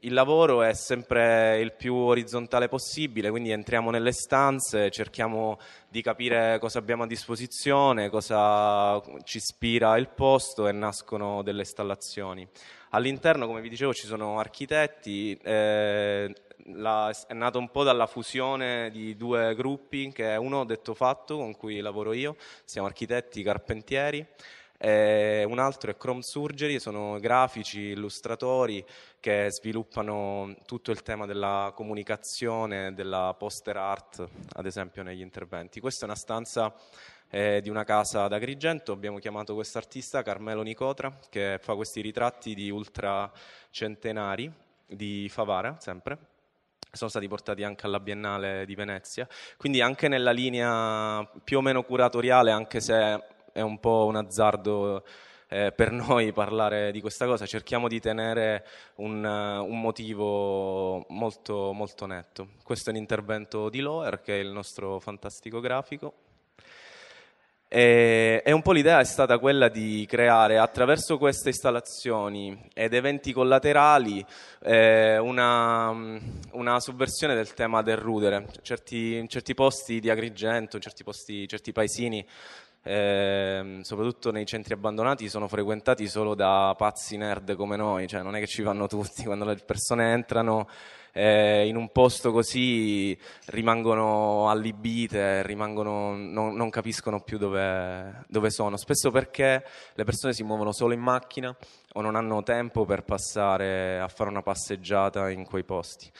S2: il lavoro è sempre il più orizzontale possibile, quindi entriamo nelle stanze, cerchiamo di capire cosa abbiamo a disposizione, cosa ci ispira il posto e nascono delle installazioni. All'interno, come vi dicevo, ci sono architetti, eh, la, è nato un po' dalla fusione di due gruppi, che è uno detto fatto, con cui lavoro io, siamo architetti carpentieri, eh, un altro è Chrome Surgery, sono grafici, illustratori che sviluppano tutto il tema della comunicazione, della poster art, ad esempio negli interventi. Questa è una stanza eh, di una casa ad Agrigento, abbiamo chiamato quest'artista Carmelo Nicotra che fa questi ritratti di ultracentenari di Favara, sempre sono stati portati anche alla Biennale di Venezia, quindi anche nella linea più o meno curatoriale, anche se è un po' un azzardo eh, per noi parlare di questa cosa, cerchiamo di tenere un, eh, un motivo molto, molto netto. Questo è un intervento di Loer, che è il nostro fantastico grafico. E, e, un po' l'idea è stata quella di creare attraverso queste installazioni ed eventi collaterali eh, una, una, sovversione del tema del rudere. Certi, in certi posti di Agrigento, in certi, posti, certi paesini eh, soprattutto nei centri abbandonati, sono frequentati solo da pazzi nerd come noi, cioè non è che ci vanno tutti, quando le persone entrano eh, in un posto così rimangono allibite, rimangono, non, non, capiscono più dove, dove sono, spesso perché le persone si muovono solo in macchina o non hanno tempo per passare a fare una passeggiata in quei posti.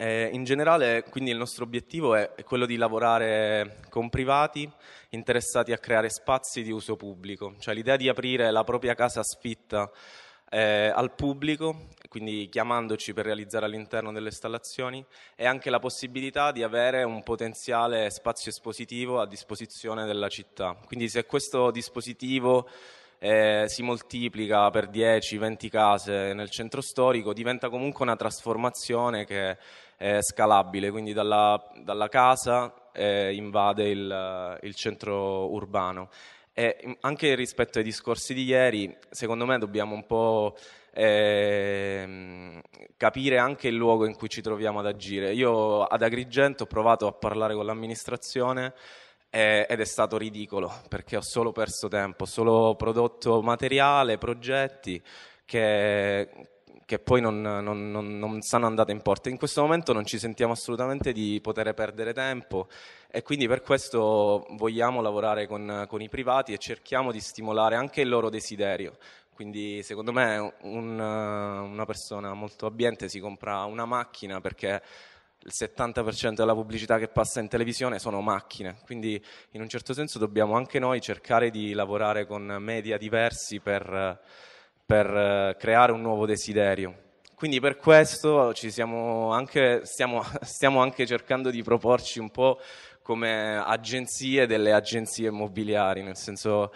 S2: Eh, in generale, quindi, il nostro obiettivo è, è quello di lavorare con privati interessati a creare spazi di uso pubblico, cioè l'idea di aprire la propria casa sfitta eh, al pubblico, quindi chiamandoci per realizzare all'interno delle installazioni, e anche la possibilità di avere un potenziale spazio espositivo a disposizione della città. Quindi se questo dispositivo eh, si moltiplica per 10-20 case nel centro storico, diventa comunque una trasformazione che è scalabile, quindi dalla, dalla casa eh, invade il, il centro urbano. E mm, anche rispetto ai discorsi di ieri, secondo me dobbiamo un po' eh, capire anche il luogo in cui ci troviamo ad agire. Io ad Agrigento ho provato a parlare con l'amministrazione ed è stato ridicolo perché ho solo perso tempo, solo prodotto materiale, progetti che che poi non, non, non, non, sono andate in porta. In questo momento non ci sentiamo assolutamente di poter perdere tempo e quindi per questo vogliamo lavorare con, con i privati e cerchiamo di stimolare anche il loro desiderio. Quindi secondo me un, una persona molto abbiente si compra una macchina perché il 70% della pubblicità che passa in televisione sono macchine, quindi in un certo senso dobbiamo anche noi cercare di lavorare con media diversi per per eh, creare un nuovo desiderio. Quindi per questo anche, stiamo, stiamo anche cercando di proporci un po' come agenzie delle agenzie immobiliari, nel senso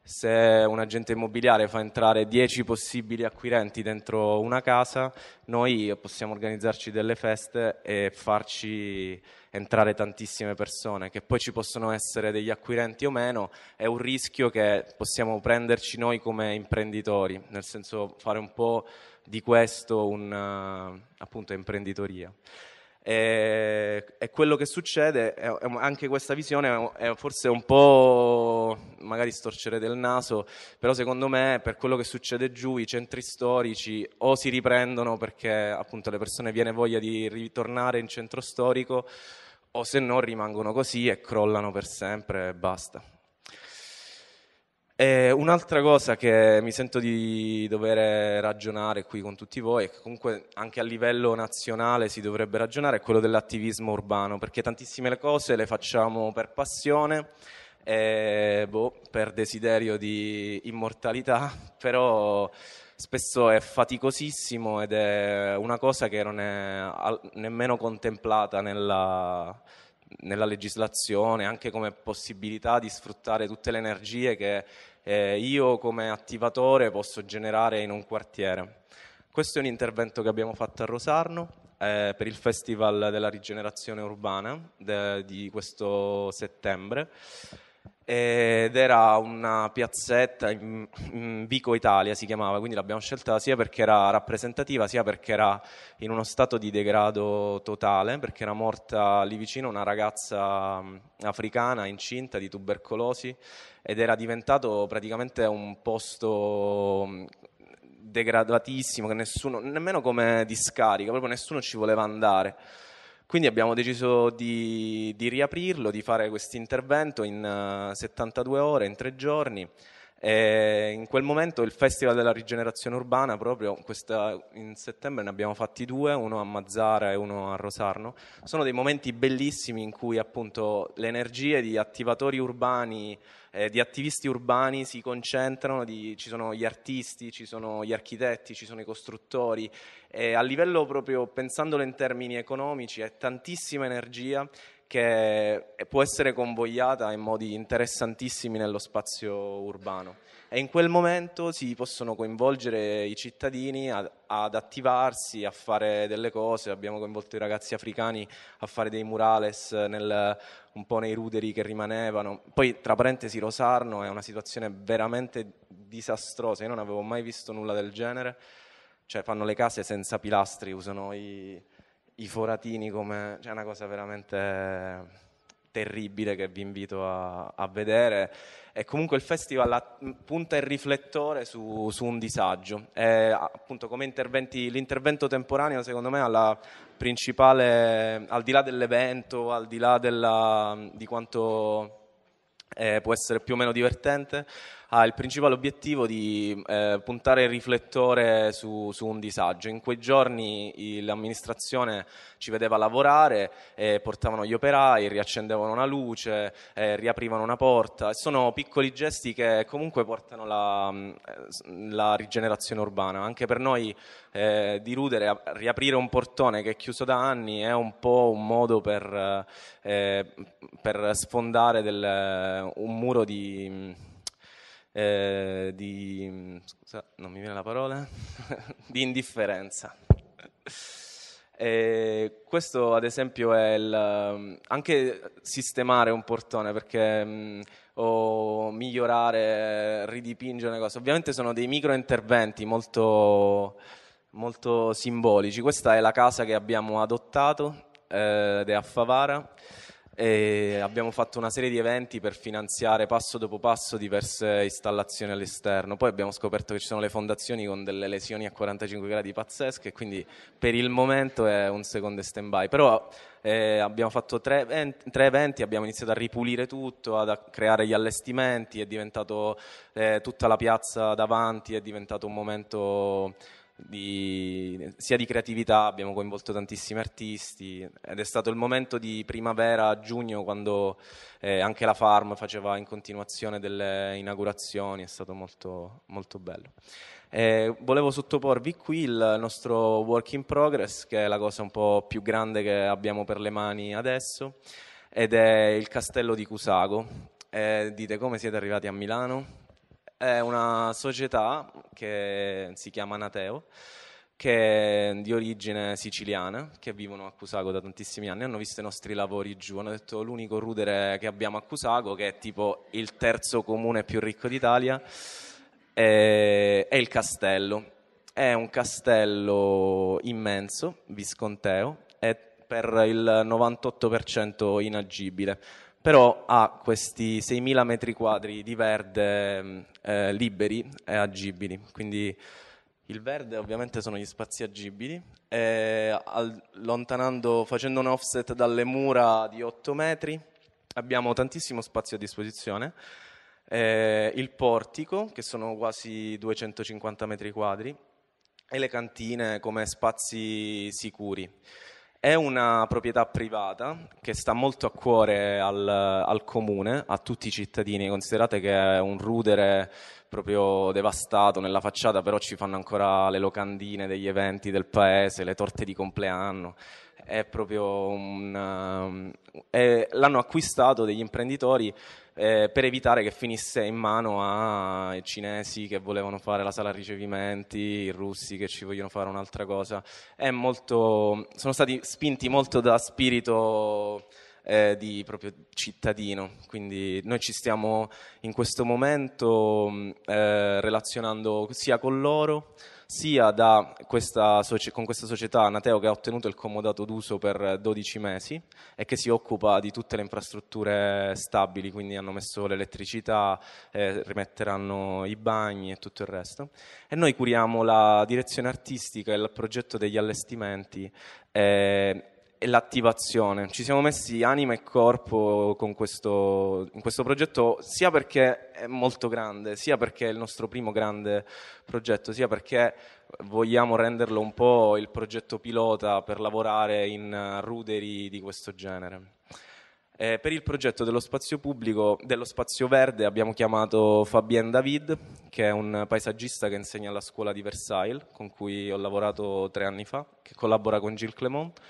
S2: se un agente immobiliare fa entrare 10 possibili acquirenti dentro una casa, noi possiamo organizzarci delle feste e farci entrare tantissime persone, che poi ci possono essere degli acquirenti o meno, è un rischio che possiamo prenderci noi come imprenditori, nel senso fare un po' di questo un, eh, appunto, imprenditoria. E, e, quello che succede, è, è, anche questa visione è forse un po' magari storcere del naso, però secondo me per quello che succede giù i centri storici o si riprendono perché appunto le persone viene voglia di ritornare in centro storico o se no rimangono così e crollano per sempre e basta. E un'altra cosa che mi sento di dover ragionare qui con tutti voi e che comunque anche a livello nazionale si dovrebbe ragionare è quello dell'attivismo urbano, perché tantissime cose le facciamo per passione, e, boh, per desiderio di immortalità, però spesso è faticosissimo ed è una cosa che non è nemmeno contemplata nella, nella legislazione, anche come possibilità di sfruttare tutte le energie che eh, io come attivatore posso generare in un quartiere. Questo è un intervento che abbiamo fatto a Rosarno eh, per il Festival della rigenerazione urbana de, di questo settembre ed era una piazzetta in, in, Vico Italia si chiamava, quindi l'abbiamo scelta sia perché era rappresentativa, sia perché era in uno stato di degrado totale, perché era morta lì vicino una ragazza mm, africana incinta di tubercolosi ed era diventato praticamente un posto mm, degradatissimo che nessuno, nemmeno come discarica, proprio nessuno ci voleva andare. Quindi abbiamo deciso di, di riaprirlo, di fare questo intervento in 72 eh, ore, in tre giorni. E in quel momento il Festival della Rigenerazione Urbana, proprio questa, in settembre ne abbiamo fatti due, uno a Mazzara e uno a Rosarno, sono dei momenti bellissimi in cui appunto le energie di attivatori urbani, eh, di attivisti urbani si concentrano, di, ci sono gli artisti, ci sono gli architetti, ci sono i costruttori, e a livello proprio pensandolo in termini economici è tantissima energia che può essere convogliata in modi interessantissimi nello spazio urbano e in quel momento si possono coinvolgere i cittadini ad, ad attivarsi, a fare delle cose, abbiamo coinvolto i ragazzi africani a fare dei murales nel, un po' nei ruderi che rimanevano, poi tra parentesi Rosarno è una situazione veramente disastrosa, io non avevo mai visto nulla del genere, cioè fanno le case senza pilastri, usano i i foratini come... Cioè, è una cosa veramente terribile che vi invito a, a, vedere. E comunque il festival mm, punta il riflettore su, su un disagio. E, appunto, come interventi, l'intervento temporaneo, secondo me, alla principale, al di là dell'evento, al di là della, di quanto eh, può essere più o meno divertente, ha il principale obiettivo di eh, puntare il riflettore su, su, un disagio. In quei giorni l'amministrazione ci vedeva lavorare, eh, portavano gli operai, riaccendevano una luce, eh, riaprivano una porta. Sono piccoli gesti che comunque portano la, mm, eh, la rigenerazione urbana. Anche per noi eh, dirudere, riaprire un portone che è chiuso da anni è un po' un modo per, eh, per sfondare del, un muro di mm, eh, di, scusa, non mi viene la parola, di indifferenza. E questo ad esempio è il, anche sistemare un portone perché, mm, o migliorare, ridipingere una cosa. Ovviamente sono dei micro interventi molto, molto simbolici. Questa è la casa che abbiamo adottato eh, ed è a Favara e abbiamo fatto una serie di eventi per finanziare passo dopo passo diverse installazioni all'esterno. Poi abbiamo scoperto che ci sono le fondazioni con delle lesioni a 45 gradi pazzesche, quindi per il momento è un secondo stand by. Però eh, abbiamo fatto tre eventi, tre eventi, abbiamo iniziato a ripulire tutto, a creare gli allestimenti, è diventato eh, tutta la piazza davanti, è diventato un momento di, sia di creatività, abbiamo coinvolto tantissimi artisti ed è stato il momento di primavera a giugno quando eh, anche la Farm faceva in continuazione delle inaugurazioni, è stato molto, molto bello. Eh, volevo sottoporvi qui il nostro work in progress, che è la cosa un po' più grande che abbiamo per le mani adesso, ed è il castello di Cusago. Eh, dite come siete arrivati a Milano? è una società che si chiama Nateo, che è di origine siciliana, che vivono a Cusago da tantissimi anni, hanno visto i nostri lavori giù, hanno detto l'unico rudere che abbiamo a Cusago, che è tipo il terzo comune più ricco d'Italia, è, è il castello. È un castello immenso, visconteo, è per il 98% inagibile però ha questi 6.000 metri quadri di verde mm, eh, liberi e agibili, quindi il verde ovviamente sono gli spazi agibili, allontanando, facendo un offset dalle mura di 8 metri abbiamo tantissimo spazio a disposizione, eh, il portico che sono quasi 250 metri quadri e le cantine come spazi sicuri. È una proprietà privata che sta molto a cuore al, al, comune, a tutti i cittadini. Considerate che è un rudere proprio devastato nella facciata, però ci fanno ancora le locandine degli eventi del paese, le torte di compleanno è proprio un, eh, è, l'hanno acquistato degli imprenditori eh, per evitare che finisse in mano ai cinesi che volevano fare la sala ricevimenti, i russi che ci vogliono fare un'altra cosa. Molto, sono stati spinti molto da spirito eh, di proprio cittadino, quindi noi ci stiamo in questo momento mm, eh, relazionando sia con loro sia questa, con questa società Anateo che ha ottenuto il comodato d'uso per 12 mesi e che si occupa di tutte le infrastrutture stabili, quindi hanno messo l'elettricità, eh, rimetteranno i bagni e tutto il resto. E noi curiamo la direzione artistica e il progetto degli allestimenti. Eh, e l'attivazione. Ci siamo messi anima e corpo questo, in questo progetto sia perché è molto grande, sia perché è il nostro primo grande progetto, sia perché vogliamo renderlo un po' il progetto pilota per lavorare in ruderi di questo genere. Eh, per il progetto dello spazio pubblico, dello spazio verde, abbiamo chiamato Fabien David, che è un paesaggista che insegna alla scuola di Versailles, con cui ho lavorato tre anni fa, che collabora con Gilles Clemont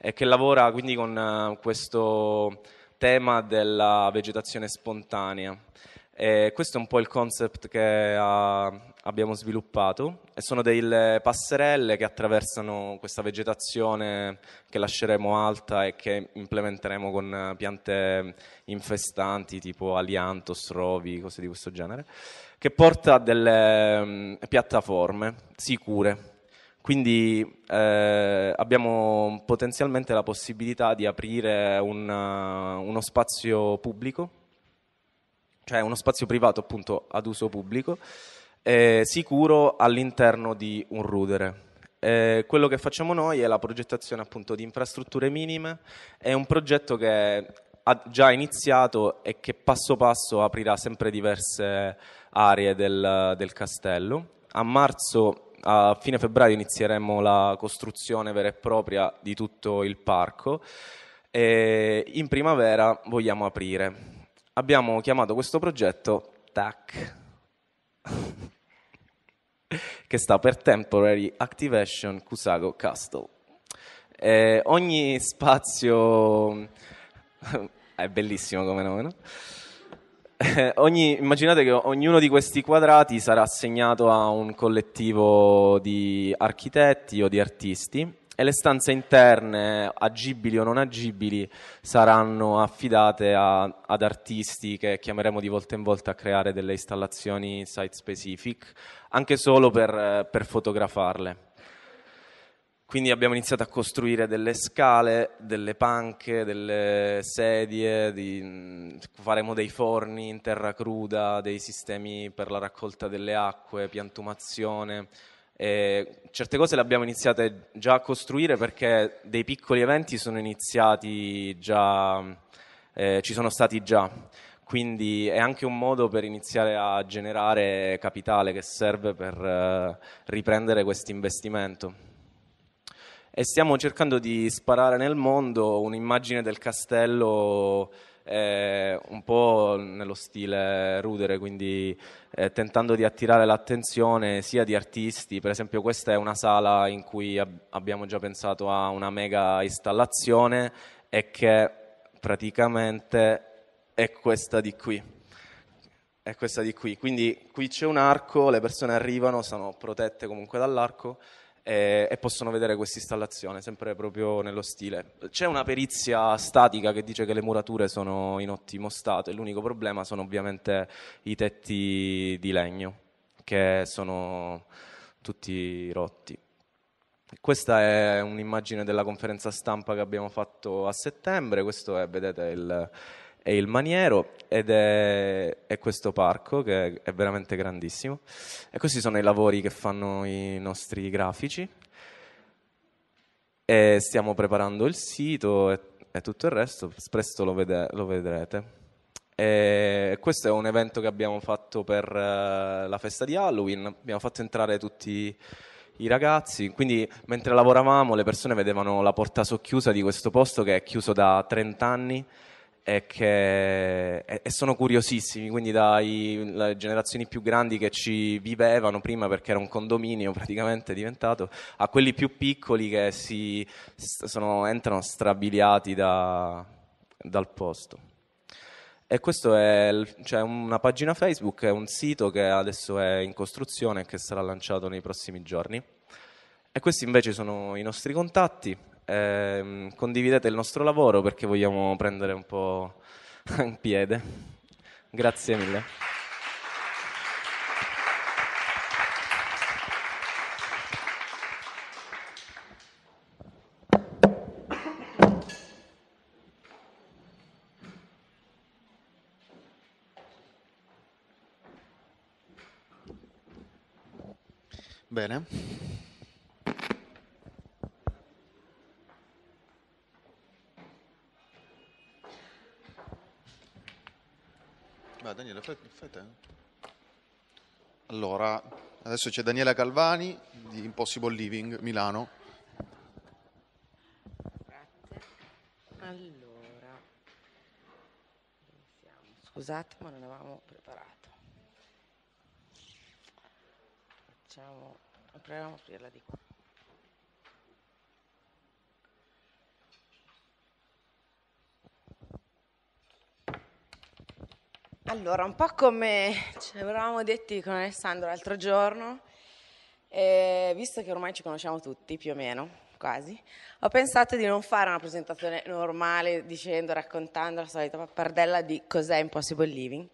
S2: e eh, che lavora quindi con eh, questo tema della vegetazione spontanea. E eh, questo è un po' il concept che ha, ah, abbiamo sviluppato e sono delle passerelle che attraversano questa vegetazione che lasceremo alta e che implementeremo con piante infestanti tipo aliantos, rovi, cose di questo genere, che porta a delle um, piattaforme sicure quindi eh, abbiamo potenzialmente la possibilità di aprire un, eh, uno spazio pubblico, cioè uno spazio privato appunto ad uso pubblico, eh, sicuro all'interno di un rudere. Eh, quello che facciamo noi è la progettazione appunto di infrastrutture minime, è un progetto che ha già iniziato e che passo passo aprirà sempre diverse aree del, del castello. A marzo a fine febbraio inizieremo la costruzione vera e propria di tutto il parco e in primavera vogliamo aprire. Abbiamo chiamato questo progetto TAC, che sta per Temporary Activation Cusago Castle. E ogni spazio è bellissimo come nome, no? eh, ogni, immaginate che ognuno di questi quadrati sarà assegnato a un collettivo di architetti o di artisti e le stanze interne, agibili o non agibili, saranno affidate a, ad artisti che chiameremo di volta in volta a creare delle installazioni site specific, anche solo per, per fotografarle. Quindi abbiamo iniziato a costruire delle scale, delle panche, delle sedie, di, faremo dei forni in terra cruda, dei sistemi per la raccolta delle acque, piantumazione. E certe cose le abbiamo iniziate già a costruire perché dei piccoli eventi sono iniziati già, eh, ci sono stati già. Quindi è anche un modo per iniziare a generare capitale che serve per eh, riprendere questo investimento e stiamo cercando di sparare nel mondo un'immagine del castello eh, un po' nello stile rudere, quindi eh, tentando di attirare l'attenzione sia di artisti, per esempio questa è una sala in cui ab- abbiamo già pensato a una mega installazione e che praticamente è questa di qui. È questa di qui, quindi qui c'è un arco, le persone arrivano, sono protette comunque dall'arco e, e possono vedere questa installazione, sempre proprio nello stile. C'è una perizia statica che dice che le murature sono in ottimo stato e l'unico problema sono ovviamente i tetti di legno che sono tutti rotti. Questa è un'immagine della conferenza stampa che abbiamo fatto a settembre, questo è, vedete, il, e il maniero ed è, è, questo parco che è veramente grandissimo e questi sono i lavori che fanno i nostri grafici e stiamo preparando il sito e, e tutto il resto, presto lo, vede, lo vedrete. E questo è un evento che abbiamo fatto per eh, la festa di Halloween, abbiamo fatto entrare tutti i ragazzi, quindi mentre lavoravamo le persone vedevano la porta socchiusa di questo posto che è chiuso da 30 anni e, che, e sono curiosissimi, quindi dalle generazioni più grandi che ci vivevano prima perché era un condominio praticamente diventato, a quelli più piccoli che si, sono, entrano strabiliati da, dal posto. E questa è cioè una pagina Facebook, è un sito che adesso è in costruzione e che sarà lanciato nei prossimi giorni. E questi invece sono i nostri contatti eh, condividete il nostro lavoro perché vogliamo prendere un po' in piede. Grazie mille.
S1: Bene. competente. Allora, adesso c'è Daniela Calvani di Impossible Living
S2: Milano.
S3: Grazie. Allora, scusate ma non avevamo preparato. Facciamo, proviamo a aprirla di qua. Allora, un po' come ci eravamo detti con Alessandro l'altro giorno, eh, visto che ormai ci conosciamo tutti, più o meno, quasi, ho pensato di non fare una presentazione normale dicendo, raccontando la solita pappardella di cos'è Impossible Living,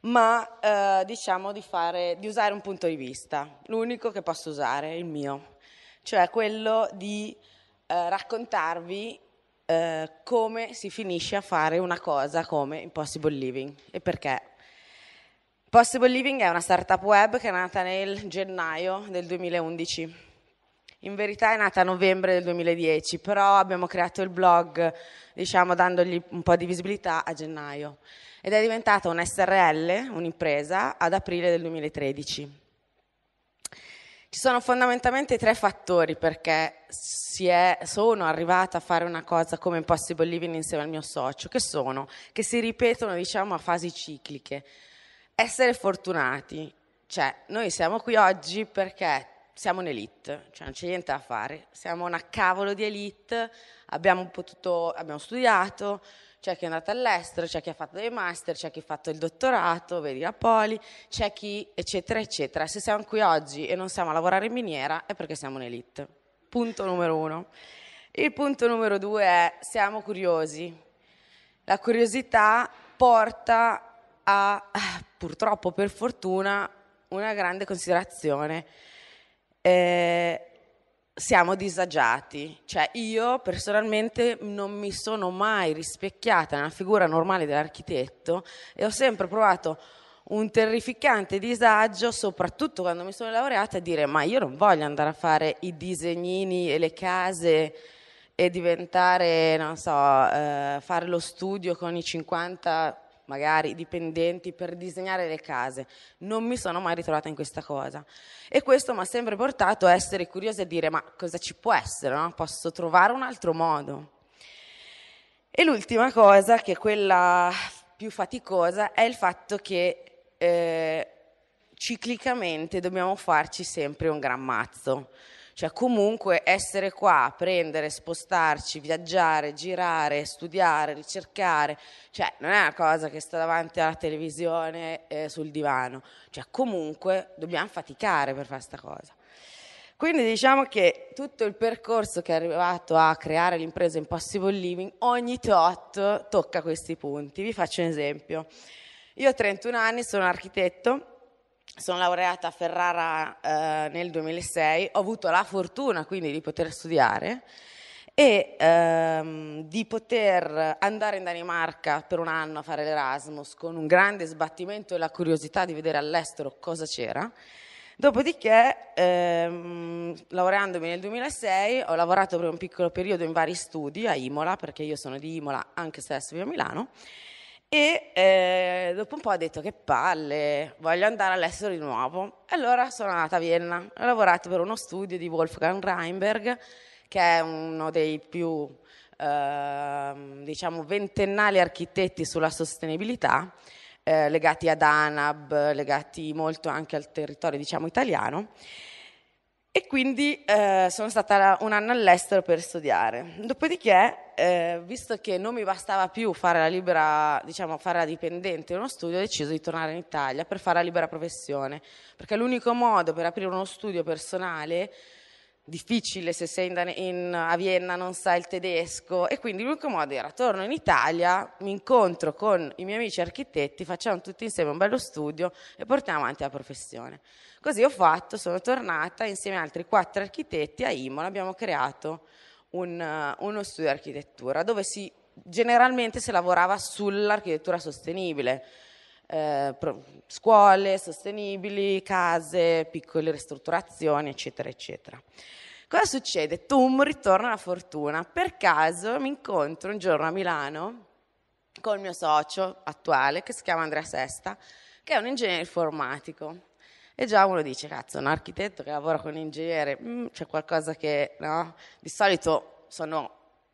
S3: ma eh, diciamo di, fare, di usare un punto di vista, l'unico che posso usare, il mio, cioè quello di eh, raccontarvi eh, come si finisce a fare una cosa come Impossible Living e perché. Impossible Living è una startup web che è nata nel gennaio del 2011. In verità è nata a novembre del 2010, però abbiamo creato il blog, diciamo, dandogli un po' di visibilità a gennaio. Ed è diventata un SRL, un'impresa, ad aprile del 2013. Ci sono fondamentalmente tre fattori perché è, sono arrivata a fare una cosa come Impossible Living insieme al mio socio, che sono, che si ripetono diciamo a fasi cicliche. Essere fortunati, cioè noi siamo qui oggi perché siamo un'elite, cioè non c'è niente da fare, siamo una cavolo di elite, abbiamo, potuto, abbiamo studiato, c'è chi è andato all'estero, c'è chi ha fatto dei master, c'è chi ha fatto il dottorato, vedi la poli, c'è chi eccetera eccetera. Se siamo qui oggi e non siamo a lavorare in miniera è perché siamo un'elite. Punto numero uno. Il punto numero due è siamo curiosi. La curiosità porta a, purtroppo per fortuna, una grande considerazione. Eh, siamo disagiati, cioè io personalmente non mi sono mai rispecchiata nella figura normale dell'architetto e ho sempre provato un terrificante disagio, soprattutto quando mi sono laureata, a dire ma io non voglio andare a fare i disegnini e le case e diventare, non so, eh, fare lo studio con i 50 magari dipendenti per disegnare le case. Non mi sono mai ritrovata in questa cosa. E questo mi ha sempre portato a essere curiosa e dire ma cosa ci può essere? No? Posso trovare un altro modo. E l'ultima cosa, che è quella più faticosa, è il fatto che eh, ciclicamente dobbiamo farci sempre un gran mazzo. Cioè comunque essere qua, prendere, spostarci, viaggiare, girare, studiare, ricercare, cioè non è una cosa che sta davanti alla televisione eh, sul divano, cioè comunque dobbiamo faticare per fare questa cosa. Quindi diciamo che tutto il percorso che è arrivato a creare l'impresa Impossible Living, ogni tot tocca questi punti. Vi faccio un esempio. Io ho 31 anni, sono architetto, sono laureata a Ferrara eh, nel 2006, ho avuto la fortuna quindi di poter studiare e ehm, di poter andare in Danimarca per un anno a fare l'Erasmus con un grande sbattimento e la curiosità di vedere all'estero cosa c'era. Dopodiché, ehm, laureandomi nel 2006, ho lavorato per un piccolo periodo in vari studi a Imola, perché io sono di Imola, anche se adesso vivo a Milano, e eh, dopo un po' ho detto che palle, voglio andare all'estero di nuovo. allora sono andata a Vienna, ho lavorato per uno studio di Wolfgang Reinberg, che è uno dei più, eh, diciamo, ventennali architetti sulla sostenibilità, eh, legati ad ANAB, legati molto anche al territorio, diciamo, italiano. E quindi eh, sono stata un anno all'estero per studiare. Dopodiché, eh, visto che non mi bastava più fare la libera, diciamo, fare la dipendente in uno studio, ho deciso di tornare in Italia per fare la libera professione. Perché l'unico modo per aprire uno studio personale difficile se sei in, in, a Vienna non sai il tedesco e quindi l'unico modo era torno in Italia, mi incontro con i miei amici architetti, facciamo tutti insieme un bello studio e portiamo avanti la professione. Così ho fatto, sono tornata insieme ad altri quattro architetti a Imola, abbiamo creato un, uno studio di architettura dove si, generalmente si lavorava sull'architettura sostenibile, eh, scuole sostenibili, case, piccole ristrutturazioni, eccetera, eccetera. Cosa succede? Tum, ritorno alla fortuna. Per caso mi incontro un giorno a Milano con il mio socio attuale, che si chiama Andrea Sesta, che è un ingegnere informatico. E già uno dice, cazzo, un architetto che lavora con un ingegnere, mm, c'è qualcosa che, no? Di solito sono, non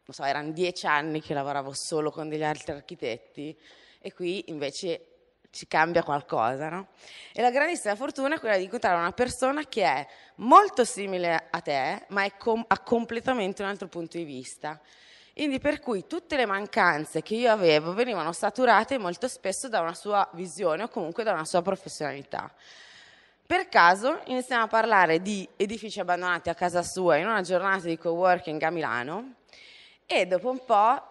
S3: so, erano dieci anni che lavoravo solo con degli altri architetti e qui invece ci cambia qualcosa, no? E la grandissima fortuna è quella di incontrare una persona che è molto simile a te, ma è com- ha completamente un altro punto di vista. Quindi per cui tutte le mancanze che io avevo venivano saturate molto spesso da una sua visione o comunque da una sua professionalità. Per caso iniziamo a parlare di edifici abbandonati a casa sua in una giornata di coworking a Milano e dopo un po'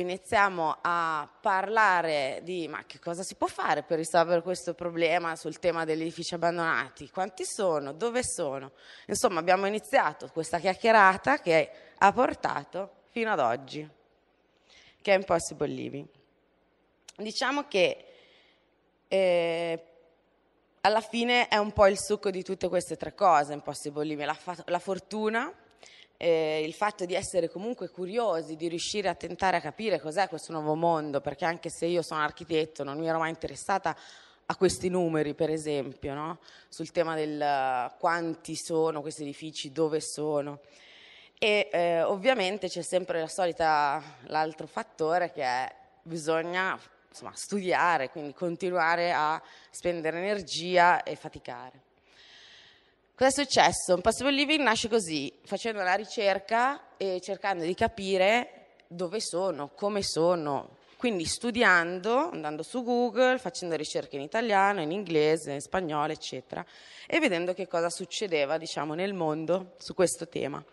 S3: iniziamo a parlare di ma che cosa si può fare per risolvere questo problema sul tema degli edifici abbandonati, quanti sono, dove sono. Insomma abbiamo iniziato questa chiacchierata che ha portato fino ad oggi, che è Impossible Living. Diciamo che eh, alla fine è un po' il succo di tutte queste tre cose, Impossible Living, la, la fortuna, eh, il fatto di essere comunque curiosi, di riuscire a tentare a capire cos'è questo nuovo mondo, perché anche se io sono architetto non mi ero mai interessata a questi numeri, per esempio, no? sul tema del eh, quanti sono questi edifici, dove sono. E eh, ovviamente c'è sempre la solita, l'altro fattore che è bisogna insomma, studiare, quindi continuare a spendere energia e faticare. Cosa è successo? Impossible Living nasce così, facendo la ricerca e cercando di capire dove sono, come sono. Quindi studiando, andando su Google, facendo ricerche in italiano, in inglese, in spagnolo, eccetera, e vedendo che cosa succedeva, diciamo, nel mondo su questo tema.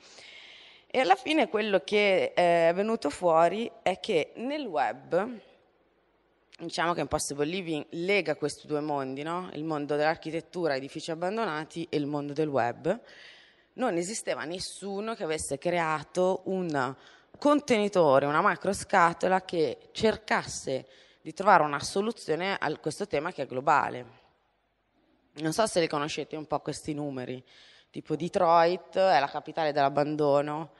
S3: E alla fine quello che eh, è venuto fuori è che nel web diciamo che Impossible Living lega questi due mondi, no? il mondo dell'architettura, edifici abbandonati e il mondo del web. Non esisteva nessuno che avesse creato un contenitore, una macroscatola che cercasse di trovare una soluzione a questo tema che è globale. Non so se li conoscete un po' questi numeri, tipo Detroit è la capitale dell'abbandono,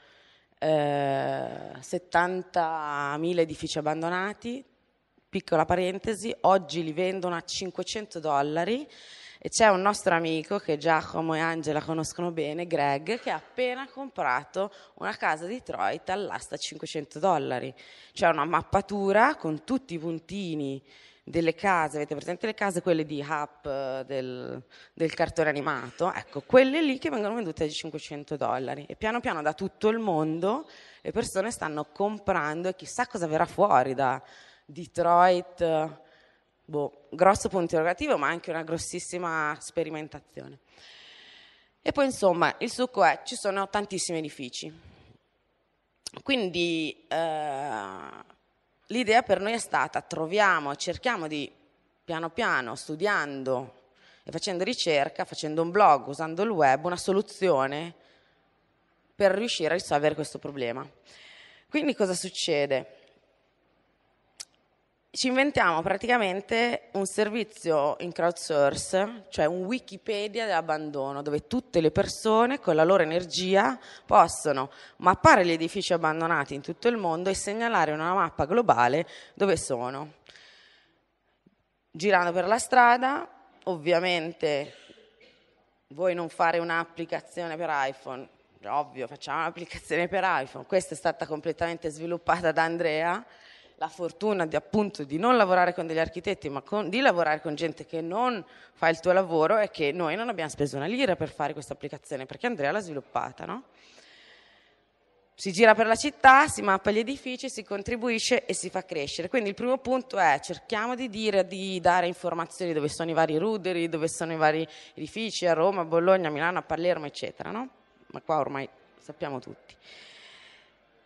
S3: eh, 70.000 edifici abbandonati, piccola parentesi, oggi li vendono a 500 dollari e c'è un nostro amico che Giacomo e Angela conoscono bene, Greg, che ha appena comprato una casa Detroit all'asta a 500 dollari. C'è una mappatura con tutti i puntini delle case, avete presente le case, quelle di Hap eh, del, del, cartone animato? Ecco, quelle lì che vengono vendute a 500 dollari e piano piano da tutto il mondo le persone stanno comprando e chissà cosa verrà fuori da, Detroit, boh, grosso punto interrogativo, ma anche una grossissima sperimentazione. E poi insomma, il succo è, ci sono tantissimi edifici. Quindi eh, l'idea per noi è stata troviamo, cerchiamo di piano piano, studiando e facendo ricerca, facendo un blog, usando il web, una soluzione per riuscire a risolvere questo problema. Quindi cosa succede? ci inventiamo praticamente un servizio in crowdsource, cioè un Wikipedia dell'abbandono, dove tutte le persone con la loro energia possono mappare gli edifici abbandonati in tutto il mondo e segnalare una mappa globale dove sono. Girando per la strada, ovviamente vuoi non fare un'applicazione per iPhone, ovvio facciamo un'applicazione per iPhone, questa è stata completamente sviluppata da Andrea, la fortuna di, appunto, di non lavorare con degli architetti, ma con, di lavorare con gente che non fa il tuo lavoro, è che noi non abbiamo speso una lira per fare questa applicazione, perché Andrea l'ha sviluppata, no? Si gira per la città, si mappa gli edifici, si contribuisce e si fa crescere. Quindi il primo punto è cerchiamo di, dire, di dare informazioni dove sono i vari ruderi, dove sono i vari edifici, a Roma, a Bologna, a Milano, a Palermo, eccetera, no? Ma qua ormai sappiamo tutti.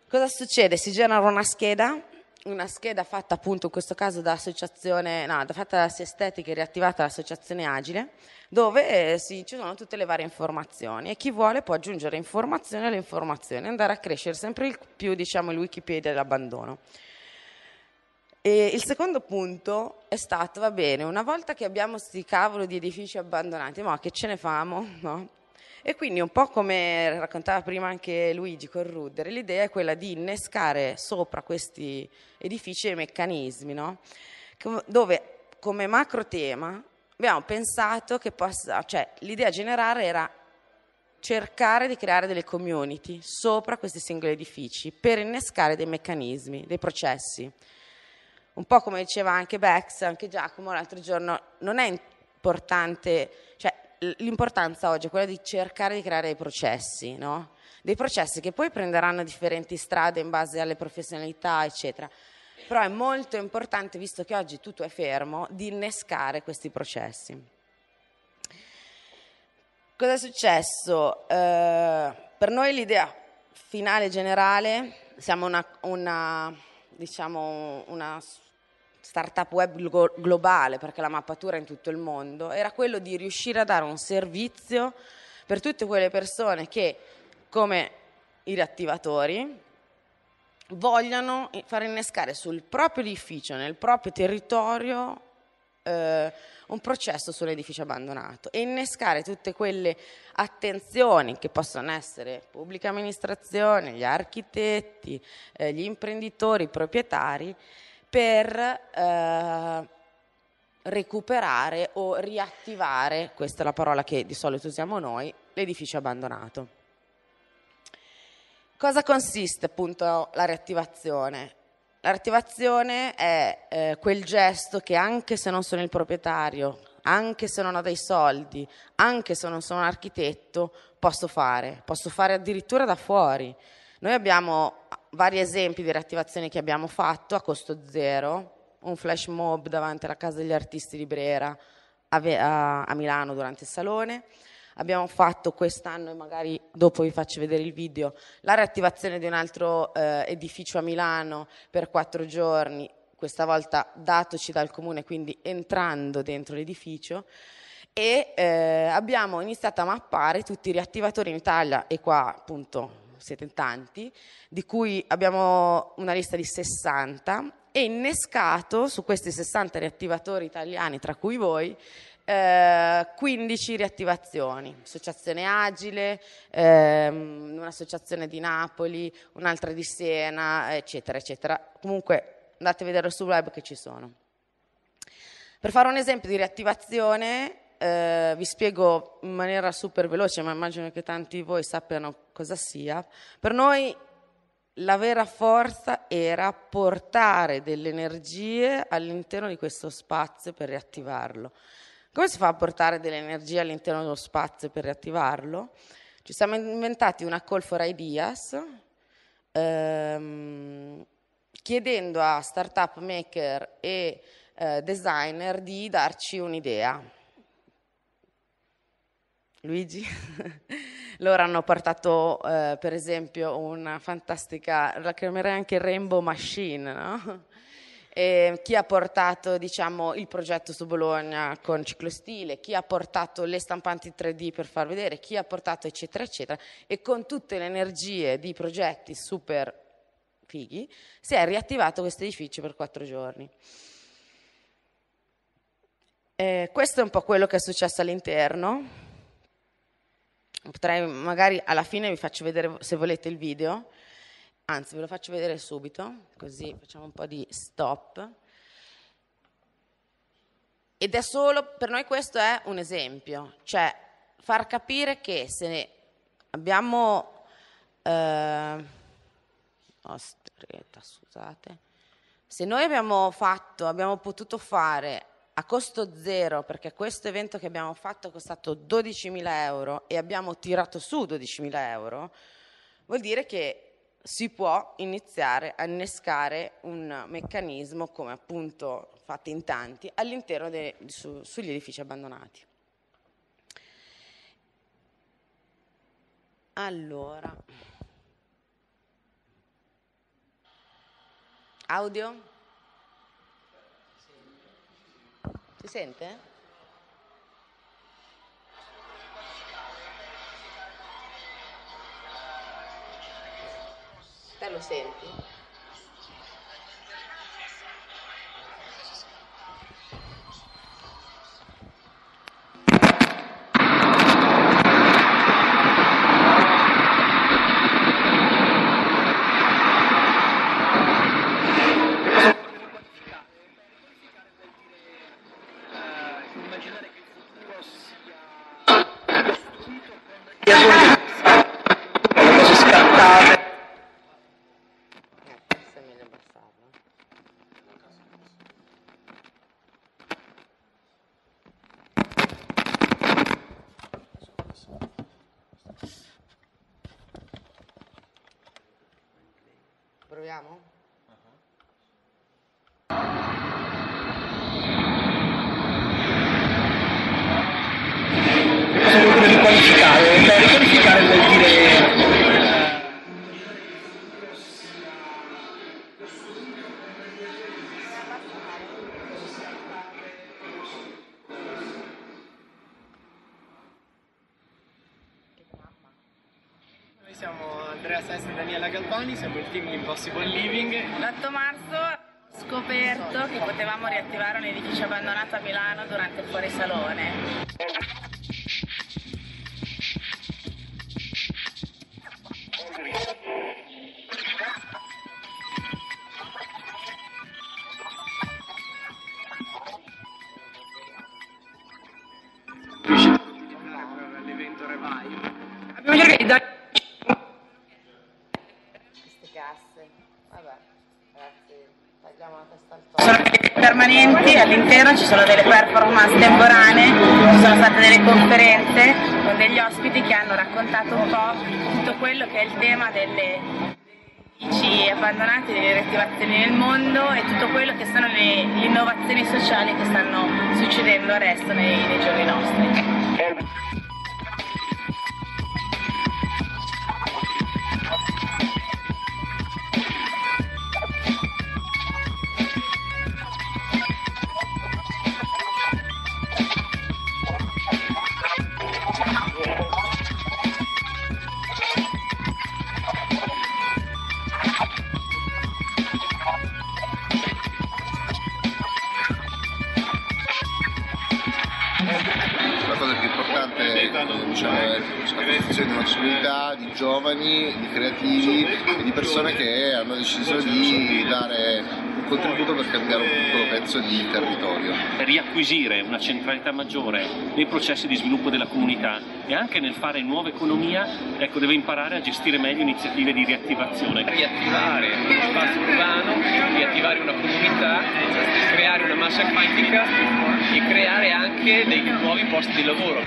S3: Cosa succede? Si genera una scheda una scheda fatta appunto in questo caso dall'associazione, no, fatta da Estetica e riattivata dall'associazione Agile, dove eh, si, ci sono tutte le varie informazioni e chi vuole può aggiungere informazioni alle informazioni, e andare a crescere sempre il, più diciamo, il Wikipedia dell'abbandono. E il secondo punto è stato, va bene, una volta che abbiamo questi cavolo di edifici abbandonati, ma che ce ne famo, no? E quindi un po' come raccontava prima anche Luigi con Rudder, l'idea è quella di innescare sopra questi edifici dei meccanismi, no? dove come macro tema abbiamo pensato che possa, cioè l'idea generale era cercare di creare delle community sopra questi singoli edifici per innescare dei meccanismi, dei processi. Un po' come diceva anche Bex, anche Giacomo l'altro giorno, non è importante, cioè l'importanza oggi è quella di cercare di creare dei processi, no? dei processi che poi prenderanno differenti strade in base alle professionalità, eccetera. Però è molto importante, visto che oggi tutto è fermo, di innescare questi processi. Cosa è successo? Eh, per noi l'idea finale generale, siamo una, una, diciamo, una startup web globale, perché la mappatura è in tutto il mondo, era quello di riuscire a dare un servizio per tutte quelle persone che, come i riattivatori, vogliano far innescare sul proprio edificio, nel proprio territorio, eh, un processo sull'edificio abbandonato e innescare tutte quelle attenzioni che possono essere pubblica amministrazione, gli architetti, eh, gli imprenditori, i proprietari per eh, recuperare o riattivare, questa è la parola che di solito usiamo noi, l'edificio abbandonato. Cosa consiste appunto la riattivazione? La riattivazione è eh, quel gesto che anche se non sono il proprietario, anche se non ho dei soldi, anche se non sono un architetto, posso fare, posso fare addirittura da fuori. Noi abbiamo vari esempi di riattivazioni che abbiamo fatto a costo zero, un flash mob davanti alla Casa degli Artisti di Brera a, a, a Milano durante il salone, abbiamo fatto quest'anno e magari dopo vi faccio vedere il video la riattivazione di un altro eh, edificio a Milano per quattro giorni questa volta datoci dal comune quindi entrando dentro l'edificio e eh, abbiamo iniziato a mappare tutti i riattivatori in Italia e qua appunto siete in tanti, di cui abbiamo una lista di 60 e innescato su questi 60 riattivatori italiani, tra cui voi, eh, 15 riattivazioni, associazione Agile, ehm, un'associazione di Napoli, un'altra di Siena, eccetera, eccetera. Comunque andate a vedere sul web che ci sono. Per fare un esempio di riattivazione, eh, vi spiego in maniera super veloce, ma immagino che tanti di voi sappiano cosa sia. Per noi la vera forza era portare delle energie all'interno di questo spazio per riattivarlo. Come si fa a portare delle energie all'interno dello spazio per riattivarlo? Ci siamo inventati una call for ideas ehm, chiedendo a startup maker e eh, designer di darci un'idea Luigi. Loro hanno portato, eh, per esempio, una fantastica, la chiamerei anche Rainbow Machine, no? E chi ha portato diciamo, il progetto su Bologna con ciclostile, chi ha portato le stampanti 3D per far vedere, chi ha portato eccetera eccetera e con tutte le energie di progetti super fighi si è riattivato questo edificio per quattro giorni. Eh, questo è un po' quello che è successo all'interno potrei magari alla fine vi faccio vedere se volete il video, anzi ve lo faccio vedere subito, così facciamo un po' di stop. Ed è solo, per noi questo è un esempio, cioè far capire che se abbiamo... Eh, ostreta, scusate. Se noi abbiamo fatto, abbiamo potuto fare a costo zero, perché questo evento che abbiamo fatto è costato 12.000 euro e abbiamo tirato su 12.000 euro, vuol dire che si può iniziare a innescare un meccanismo, come appunto fate in tanti, all'interno de, su, sugli edifici abbandonati. Allora, audio? Si sente? Te lo senti?
S2: siamo Andrea Sainz e Daniela Galbani, siamo il team di Impossible Living.
S3: L'8 marzo ho scoperto che potevamo riattivare un edificio abbandonato a Milano durante il fuorisalone. conferenze con degli ospiti che hanno raccontato un po' tutto quello che è il tema delle edifici abbandonati, delle riattivazioni nel mondo e tutto quello che sono le innovazioni sociali che stanno succedendo adesso nei, nei giorni nostri.
S2: persone che hanno deciso di dare un contributo per cambiare un piccolo pezzo di territorio. Per riacquisire una centralità maggiore nei processi di sviluppo della comunità e anche nel fare nuova economia, ecco, deve imparare a gestire meglio iniziative di riattivazione. Riattivare uno spazio urbano, riattivare una comunità, creare una massa critica e creare anche dei nuovi posti di lavoro.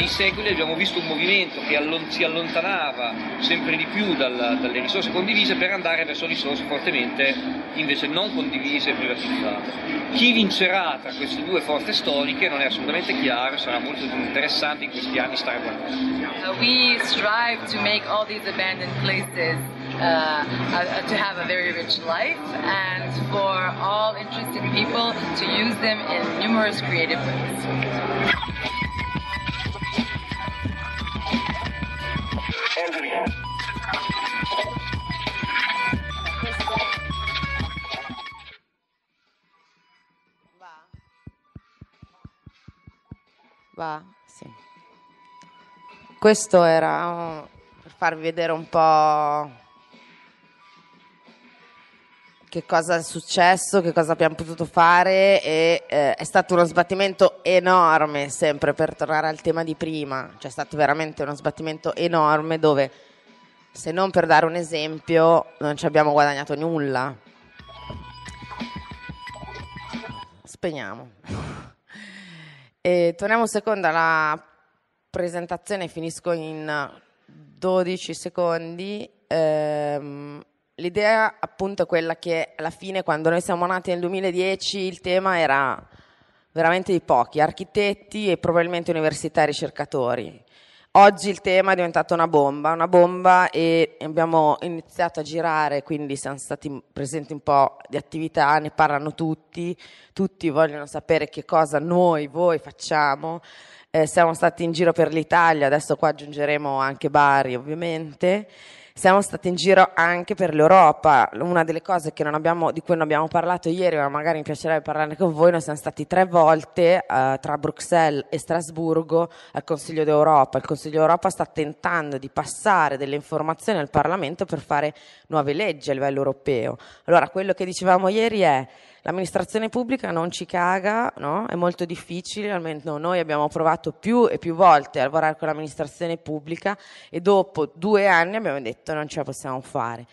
S3: nei secoli abbiamo visto un movimento
S2: che allon si allontanava sempre di più dalla, dalle risorse condivise per andare verso risorse fortemente invece non condivise e privatizzate. Chi vincerà tra queste due forze storiche non è assolutamente chiaro, sarà molto interessante in questi anni stare guardando.
S3: Uh, we strive to make all these abandoned places uh, to have a very rich life and for all interested people to use them in numerous creative ways. Ogri. Va. Va, sì. Questo era oh, per farvi vedere un po' che cosa è successo, che cosa abbiamo potuto fare e eh, è stato uno sbattimento enorme, sempre per tornare al tema di prima, cioè è stato veramente uno sbattimento enorme dove se non per dare un esempio non ci abbiamo guadagnato nulla. Spegniamo. E torniamo un secondo alla presentazione, finisco in 12 secondi. Ehm, l'idea appunto è quella che alla fine quando noi siamo nati nel 2010 il tema era veramente di pochi, architetti e probabilmente università e ricercatori. Oggi il tema è diventato una bomba, una bomba e abbiamo iniziato a girare, quindi siamo stati presenti un po' di attività, ne parlano tutti, tutti vogliono sapere che cosa noi, voi facciamo. Eh, siamo stati in giro per l'Italia, adesso qua aggiungeremo anche Bari ovviamente siamo stati in giro anche per l'Europa. Una delle cose che non abbiamo, di cui non abbiamo parlato ieri, ma magari mi piacerebbe parlarne con voi, noi siamo stati tre volte eh, tra Bruxelles e Strasburgo al Consiglio d'Europa. Il Consiglio d'Europa sta tentando di passare delle informazioni al Parlamento per fare nuove leggi a livello europeo. Allora, quello che dicevamo ieri è l'amministrazione pubblica non ci caga, no? È molto difficile, almeno noi abbiamo provato più e più volte a lavorare con l'amministrazione pubblica e dopo due anni abbiamo detto non ce la possiamo fare.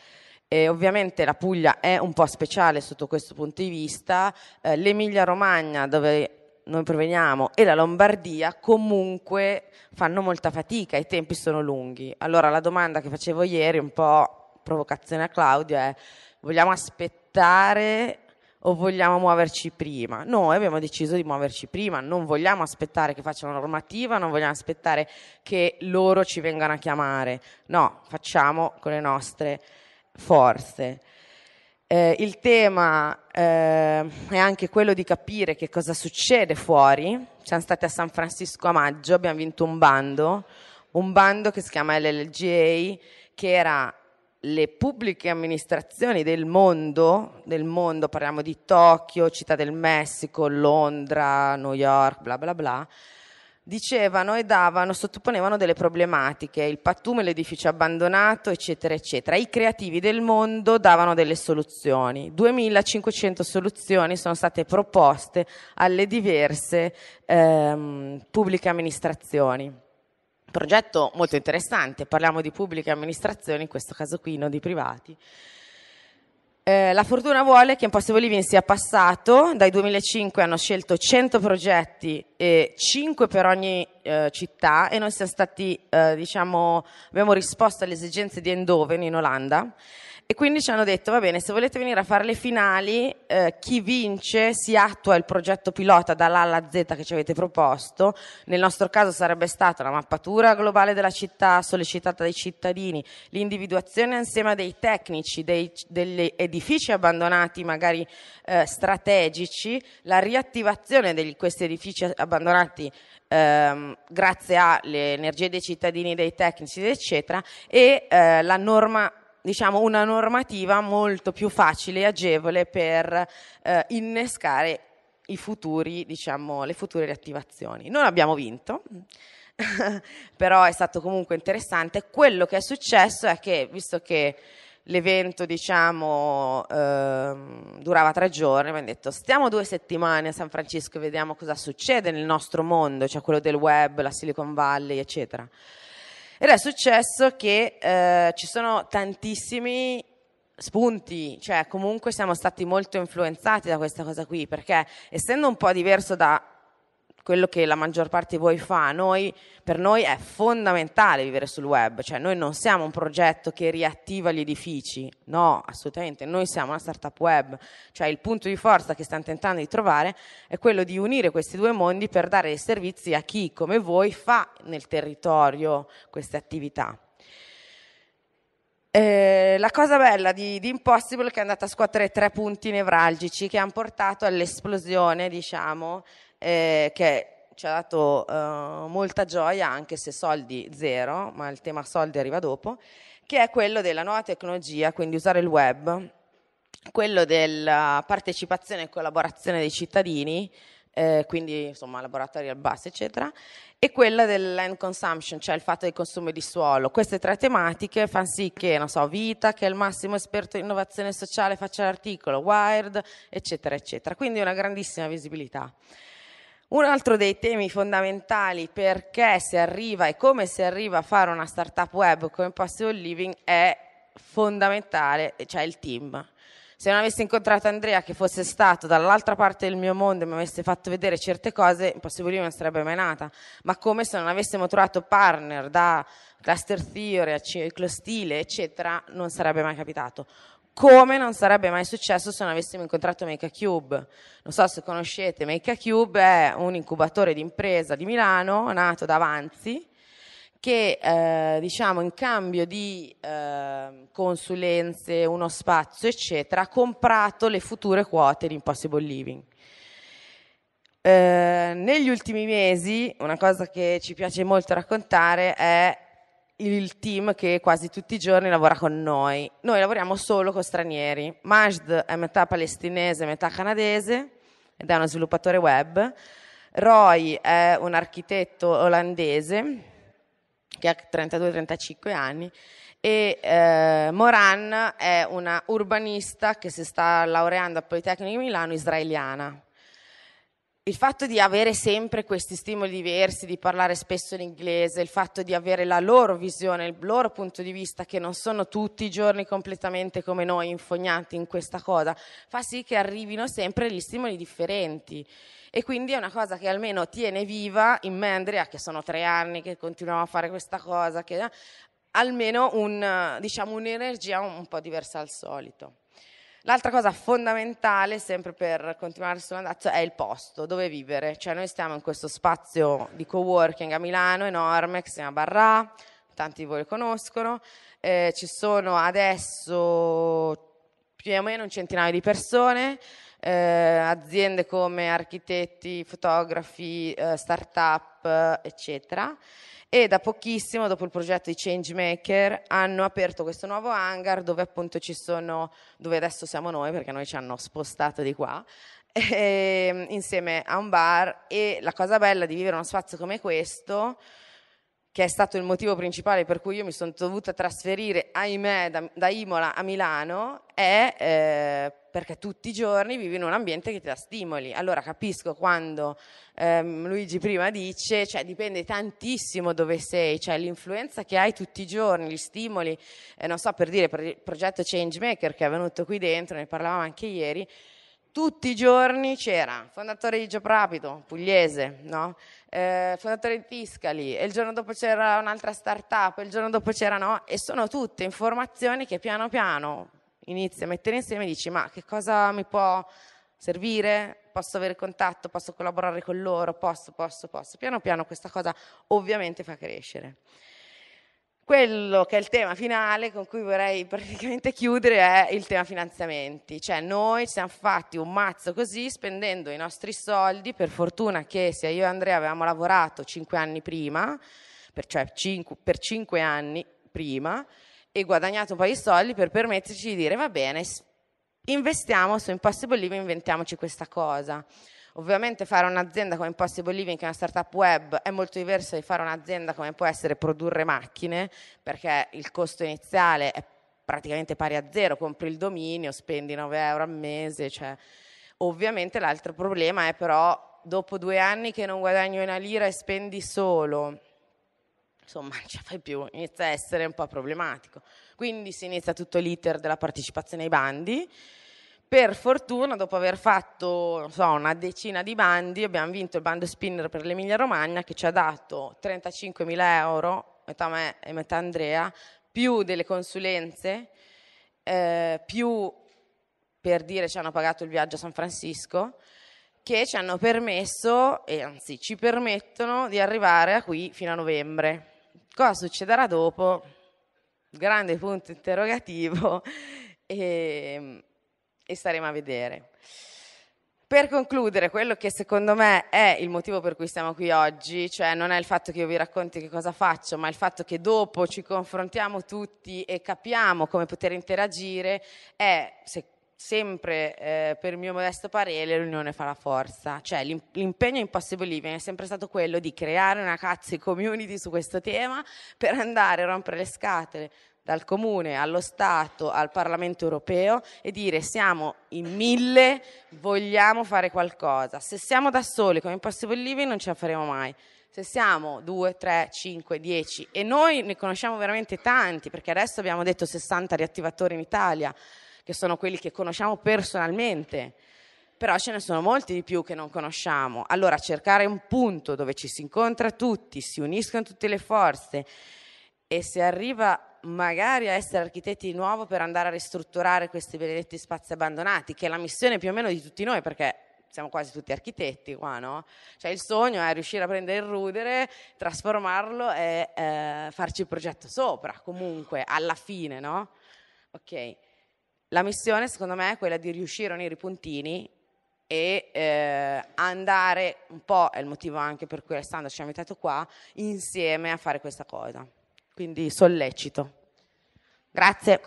S3: E ovviamente la Puglia è un po' speciale sotto questo punto di vista, eh, l'Emilia Romagna dove noi proveniamo e la Lombardia comunque fanno molta fatica, i tempi sono lunghi. Allora la domanda che facevo ieri, un po' provocazione a Claudio, è vogliamo aspettare o vogliamo muoverci prima? Noi abbiamo deciso di muoverci prima, non vogliamo aspettare che facciano normativa, non vogliamo aspettare che loro ci vengano a chiamare, no, facciamo con le nostre forze. Eh, il tema eh, è anche quello di capire che cosa succede fuori. Siamo stati a San Francisco a maggio, abbiamo vinto un bando, un bando che si chiama LLGA, che era le pubbliche amministrazioni del mondo, del mondo, parliamo di Tokyo, Città del Messico, Londra, New York, bla bla bla, dicevano e davano, sottoponevano delle problematiche, il pattume, l'edificio abbandonato, eccetera, eccetera. I creativi del mondo davano delle soluzioni. 2500 soluzioni sono state proposte alle diverse ehm, pubbliche amministrazioni progetto molto interessante, parliamo di pubbliche amministrazioni, in questo caso qui non di privati. Eh, la fortuna vuole che Imposte Bolivia sia passato, dai 2005 hanno scelto 100 progetti, eh, 5 per ogni eh, città e noi siamo stati, eh, diciamo, abbiamo risposto alle esigenze di Endoven in Olanda e quindi ci hanno detto, va bene, se volete venire a fare le finali, eh, chi vince si attua il progetto pilota dall'A alla Z che ci avete proposto. Nel nostro caso sarebbe stata la mappatura globale della città sollecitata dai cittadini, l'individuazione insieme dei tecnici, dei, degli edifici abbandonati magari eh, strategici, la riattivazione di questi edifici abbandonati Ehm, grazie alle energie dei cittadini, dei tecnici, eccetera, e eh, la norma diciamo, una normativa molto più facile e agevole per eh, innescare futuri, diciamo, le future riattivazioni. Non abbiamo vinto, però è stato comunque interessante. Quello che è successo è che, visto che l'evento diciamo, eh, durava tre giorni, mi hanno detto stiamo due settimane a San Francisco e vediamo cosa succede nel nostro mondo, cioè quello del web, la Silicon Valley, eccetera. Ed è successo che eh, ci sono tantissimi spunti, cioè comunque siamo stati molto influenzati da questa cosa qui, perché essendo un po' diverso da quello che la maggior parte di voi fa, noi, per noi è fondamentale vivere sul web, cioè noi non siamo un progetto che riattiva gli edifici, no, assolutamente, noi siamo una startup web, cioè il punto di forza che stiamo tentando di trovare è quello di unire questi due mondi per dare dei servizi a chi come voi fa nel territorio queste attività. Eh, la cosa bella di, di, Impossible è che è andata a scuotere tre punti nevralgici che hanno portato all'esplosione, diciamo, eh, che ci ha dato eh, molta gioia, anche se soldi zero, ma il tema soldi arriva dopo, che è quello della nuova tecnologia, quindi usare il web, quello della partecipazione e collaborazione dei cittadini, eh, quindi insomma laboratori al basso, eccetera, e quella del land consumption, cioè il fatto del consumo di suolo. Queste tre tematiche fanno sì che, non so, Vita, che è il massimo esperto di innovazione sociale, faccia l'articolo, Wired, eccetera, eccetera. Quindi una grandissima visibilità. Un altro dei temi fondamentali perché si arriva e come si arriva a fare una startup web come Passive Living è fondamentale, cioè il team. Se non avessi incontrato Andrea che fosse stato dall'altra parte del mio mondo e mi avesse fatto vedere certe cose, Impossible Living non sarebbe mai nata. Ma come se non avessimo trovato partner da cluster theory a ciclo stile, eccetera, non sarebbe mai capitato come non sarebbe mai successo se non avessimo incontrato MakerCube. Non so se conoscete, MakerCube è un incubatore di impresa di Milano nato da Avanzi che eh, diciamo in cambio di eh, consulenze, uno spazio eccetera ha comprato le future quote di Impossible Living. Eh, negli ultimi mesi una cosa che ci piace molto raccontare è il team che quasi tutti i giorni lavora con noi. Noi lavoriamo solo con stranieri. Majd è metà palestinese, metà canadese ed è uno sviluppatore web. Roy è un architetto olandese che ha 32-35 anni e eh, Moran è una urbanista che si sta laureando a Politecnico di Milano israeliana il fatto di avere sempre questi stimoli diversi, di parlare spesso in inglese, il fatto di avere la loro visione, il loro punto di vista, che non sono tutti i giorni completamente come noi infognati in questa cosa, fa sì che arrivino sempre gli stimoli differenti. E quindi è una cosa che almeno tiene viva in me, Andrea, che sono tre anni che continuiamo a fare questa cosa, che eh, almeno un, diciamo, un'energia un po' diversa al solito. L'altra cosa fondamentale, sempre per continuare sull'andazzo, è il posto, dove vivere. Cioè noi stiamo in questo spazio di coworking a Milano enorme, che si chiama Barra, tanti di voi lo conoscono. Eh, ci sono adesso più o meno un centinaio di persone, eh, aziende come architetti, fotografi, eh, start-up, eccetera e da pochissimo, dopo il progetto di Changemaker, hanno aperto questo nuovo hangar dove appunto ci sono, dove adesso siamo noi perché noi ci hanno spostato di qua, e, ehm, insieme a un bar e la cosa bella di vivere uno spazio come questo che è stato il motivo principale per cui io mi sono dovuta trasferire, ahimè, da, da Imola a Milano, è eh, perché tutti i giorni vivi in un ambiente che ti dà stimoli. Allora capisco quando ehm, Luigi prima dice, cioè dipende tantissimo dove sei, cioè l'influenza che hai tutti i giorni, gli stimoli, eh, non so per dire, per il progetto Changemaker che è venuto qui dentro, ne parlavamo anche ieri, tutti i giorni c'era fondatore di Gioprapido, pugliese, no? eh, fondatore di Tiscali, e il giorno dopo c'era un'altra startup, e il giorno dopo c'era no, e sono tutte informazioni che piano piano inizi a mettere insieme e dici ma che cosa mi può servire, posso avere contatto, posso collaborare con loro, posso, posso, posso. Piano piano questa cosa ovviamente fa crescere. Quello che è il tema finale con cui vorrei praticamente chiudere è il tema finanziamenti, cioè noi ci siamo fatti un mazzo così spendendo i nostri soldi, per fortuna che sia io e Andrea avevamo lavorato cinque anni prima, per, cioè cinque, per cinque anni prima e guadagnato un po' di soldi per permetterci di dire va bene, investiamo su Impossible Live, inventiamoci questa cosa. Ovviamente fare un'azienda come Impossible Living, che è una startup web, è molto diverso di fare un'azienda come può essere produrre macchine, perché il costo iniziale è praticamente pari a zero, compri il dominio, spendi 9 euro al mese, cioè. ovviamente l'altro problema è però dopo due anni che non guadagni una lira e spendi solo insomma non ce la fai più, inizia a essere un po' problematico. Quindi si inizia tutto l'iter della partecipazione ai bandi per fortuna, dopo aver fatto so, una decina di bandi, abbiamo vinto il bando spinner per l'Emilia Romagna che ci ha dato 35.000 euro, metà me e metà Andrea, più delle consulenze, eh, più per dire ci hanno pagato il viaggio a San Francisco, che ci hanno permesso, e anzi ci permettono di arrivare a qui fino a novembre. Cosa succederà dopo? Grande punto interrogativo. E ehm, e staremo a vedere. Per concludere, quello che secondo me è il motivo per cui siamo qui oggi, cioè non è il fatto che io vi racconti che cosa faccio, ma il fatto che dopo ci confrontiamo tutti e capiamo come poter interagire, è se, sempre, eh, per mio modesto parere, l'unione fa la forza. Cioè l'impegno Impossible Living è sempre stato quello di creare una cazzo community su questo tema per andare a rompere le scatole dal Comune allo Stato al Parlamento europeo e dire siamo in mille, vogliamo fare qualcosa. Se siamo da soli come Impossible Living non ce la faremo mai. Se siamo 2, 3, 5, 10 e noi ne conosciamo veramente tanti perché adesso abbiamo detto 60 riattivatori in Italia che sono quelli che conosciamo personalmente però ce ne sono molti di più che non conosciamo. Allora cercare un punto dove ci si incontra tutti, si uniscono tutte le forze e si arriva magari a essere architetti di nuovo per andare a ristrutturare questi benedetti spazi abbandonati, che è la missione più o meno di tutti noi, perché siamo quasi tutti architetti qua, no? Cioè il sogno è riuscire a prendere il rudere, trasformarlo e eh, farci il progetto sopra, comunque, alla fine, no? Ok. La missione, secondo me, è quella di riuscire a unire i puntini e eh, andare un po', è il motivo anche per cui Alessandro ci ha invitato qua, insieme a fare questa cosa quindi sollecito. Grazie.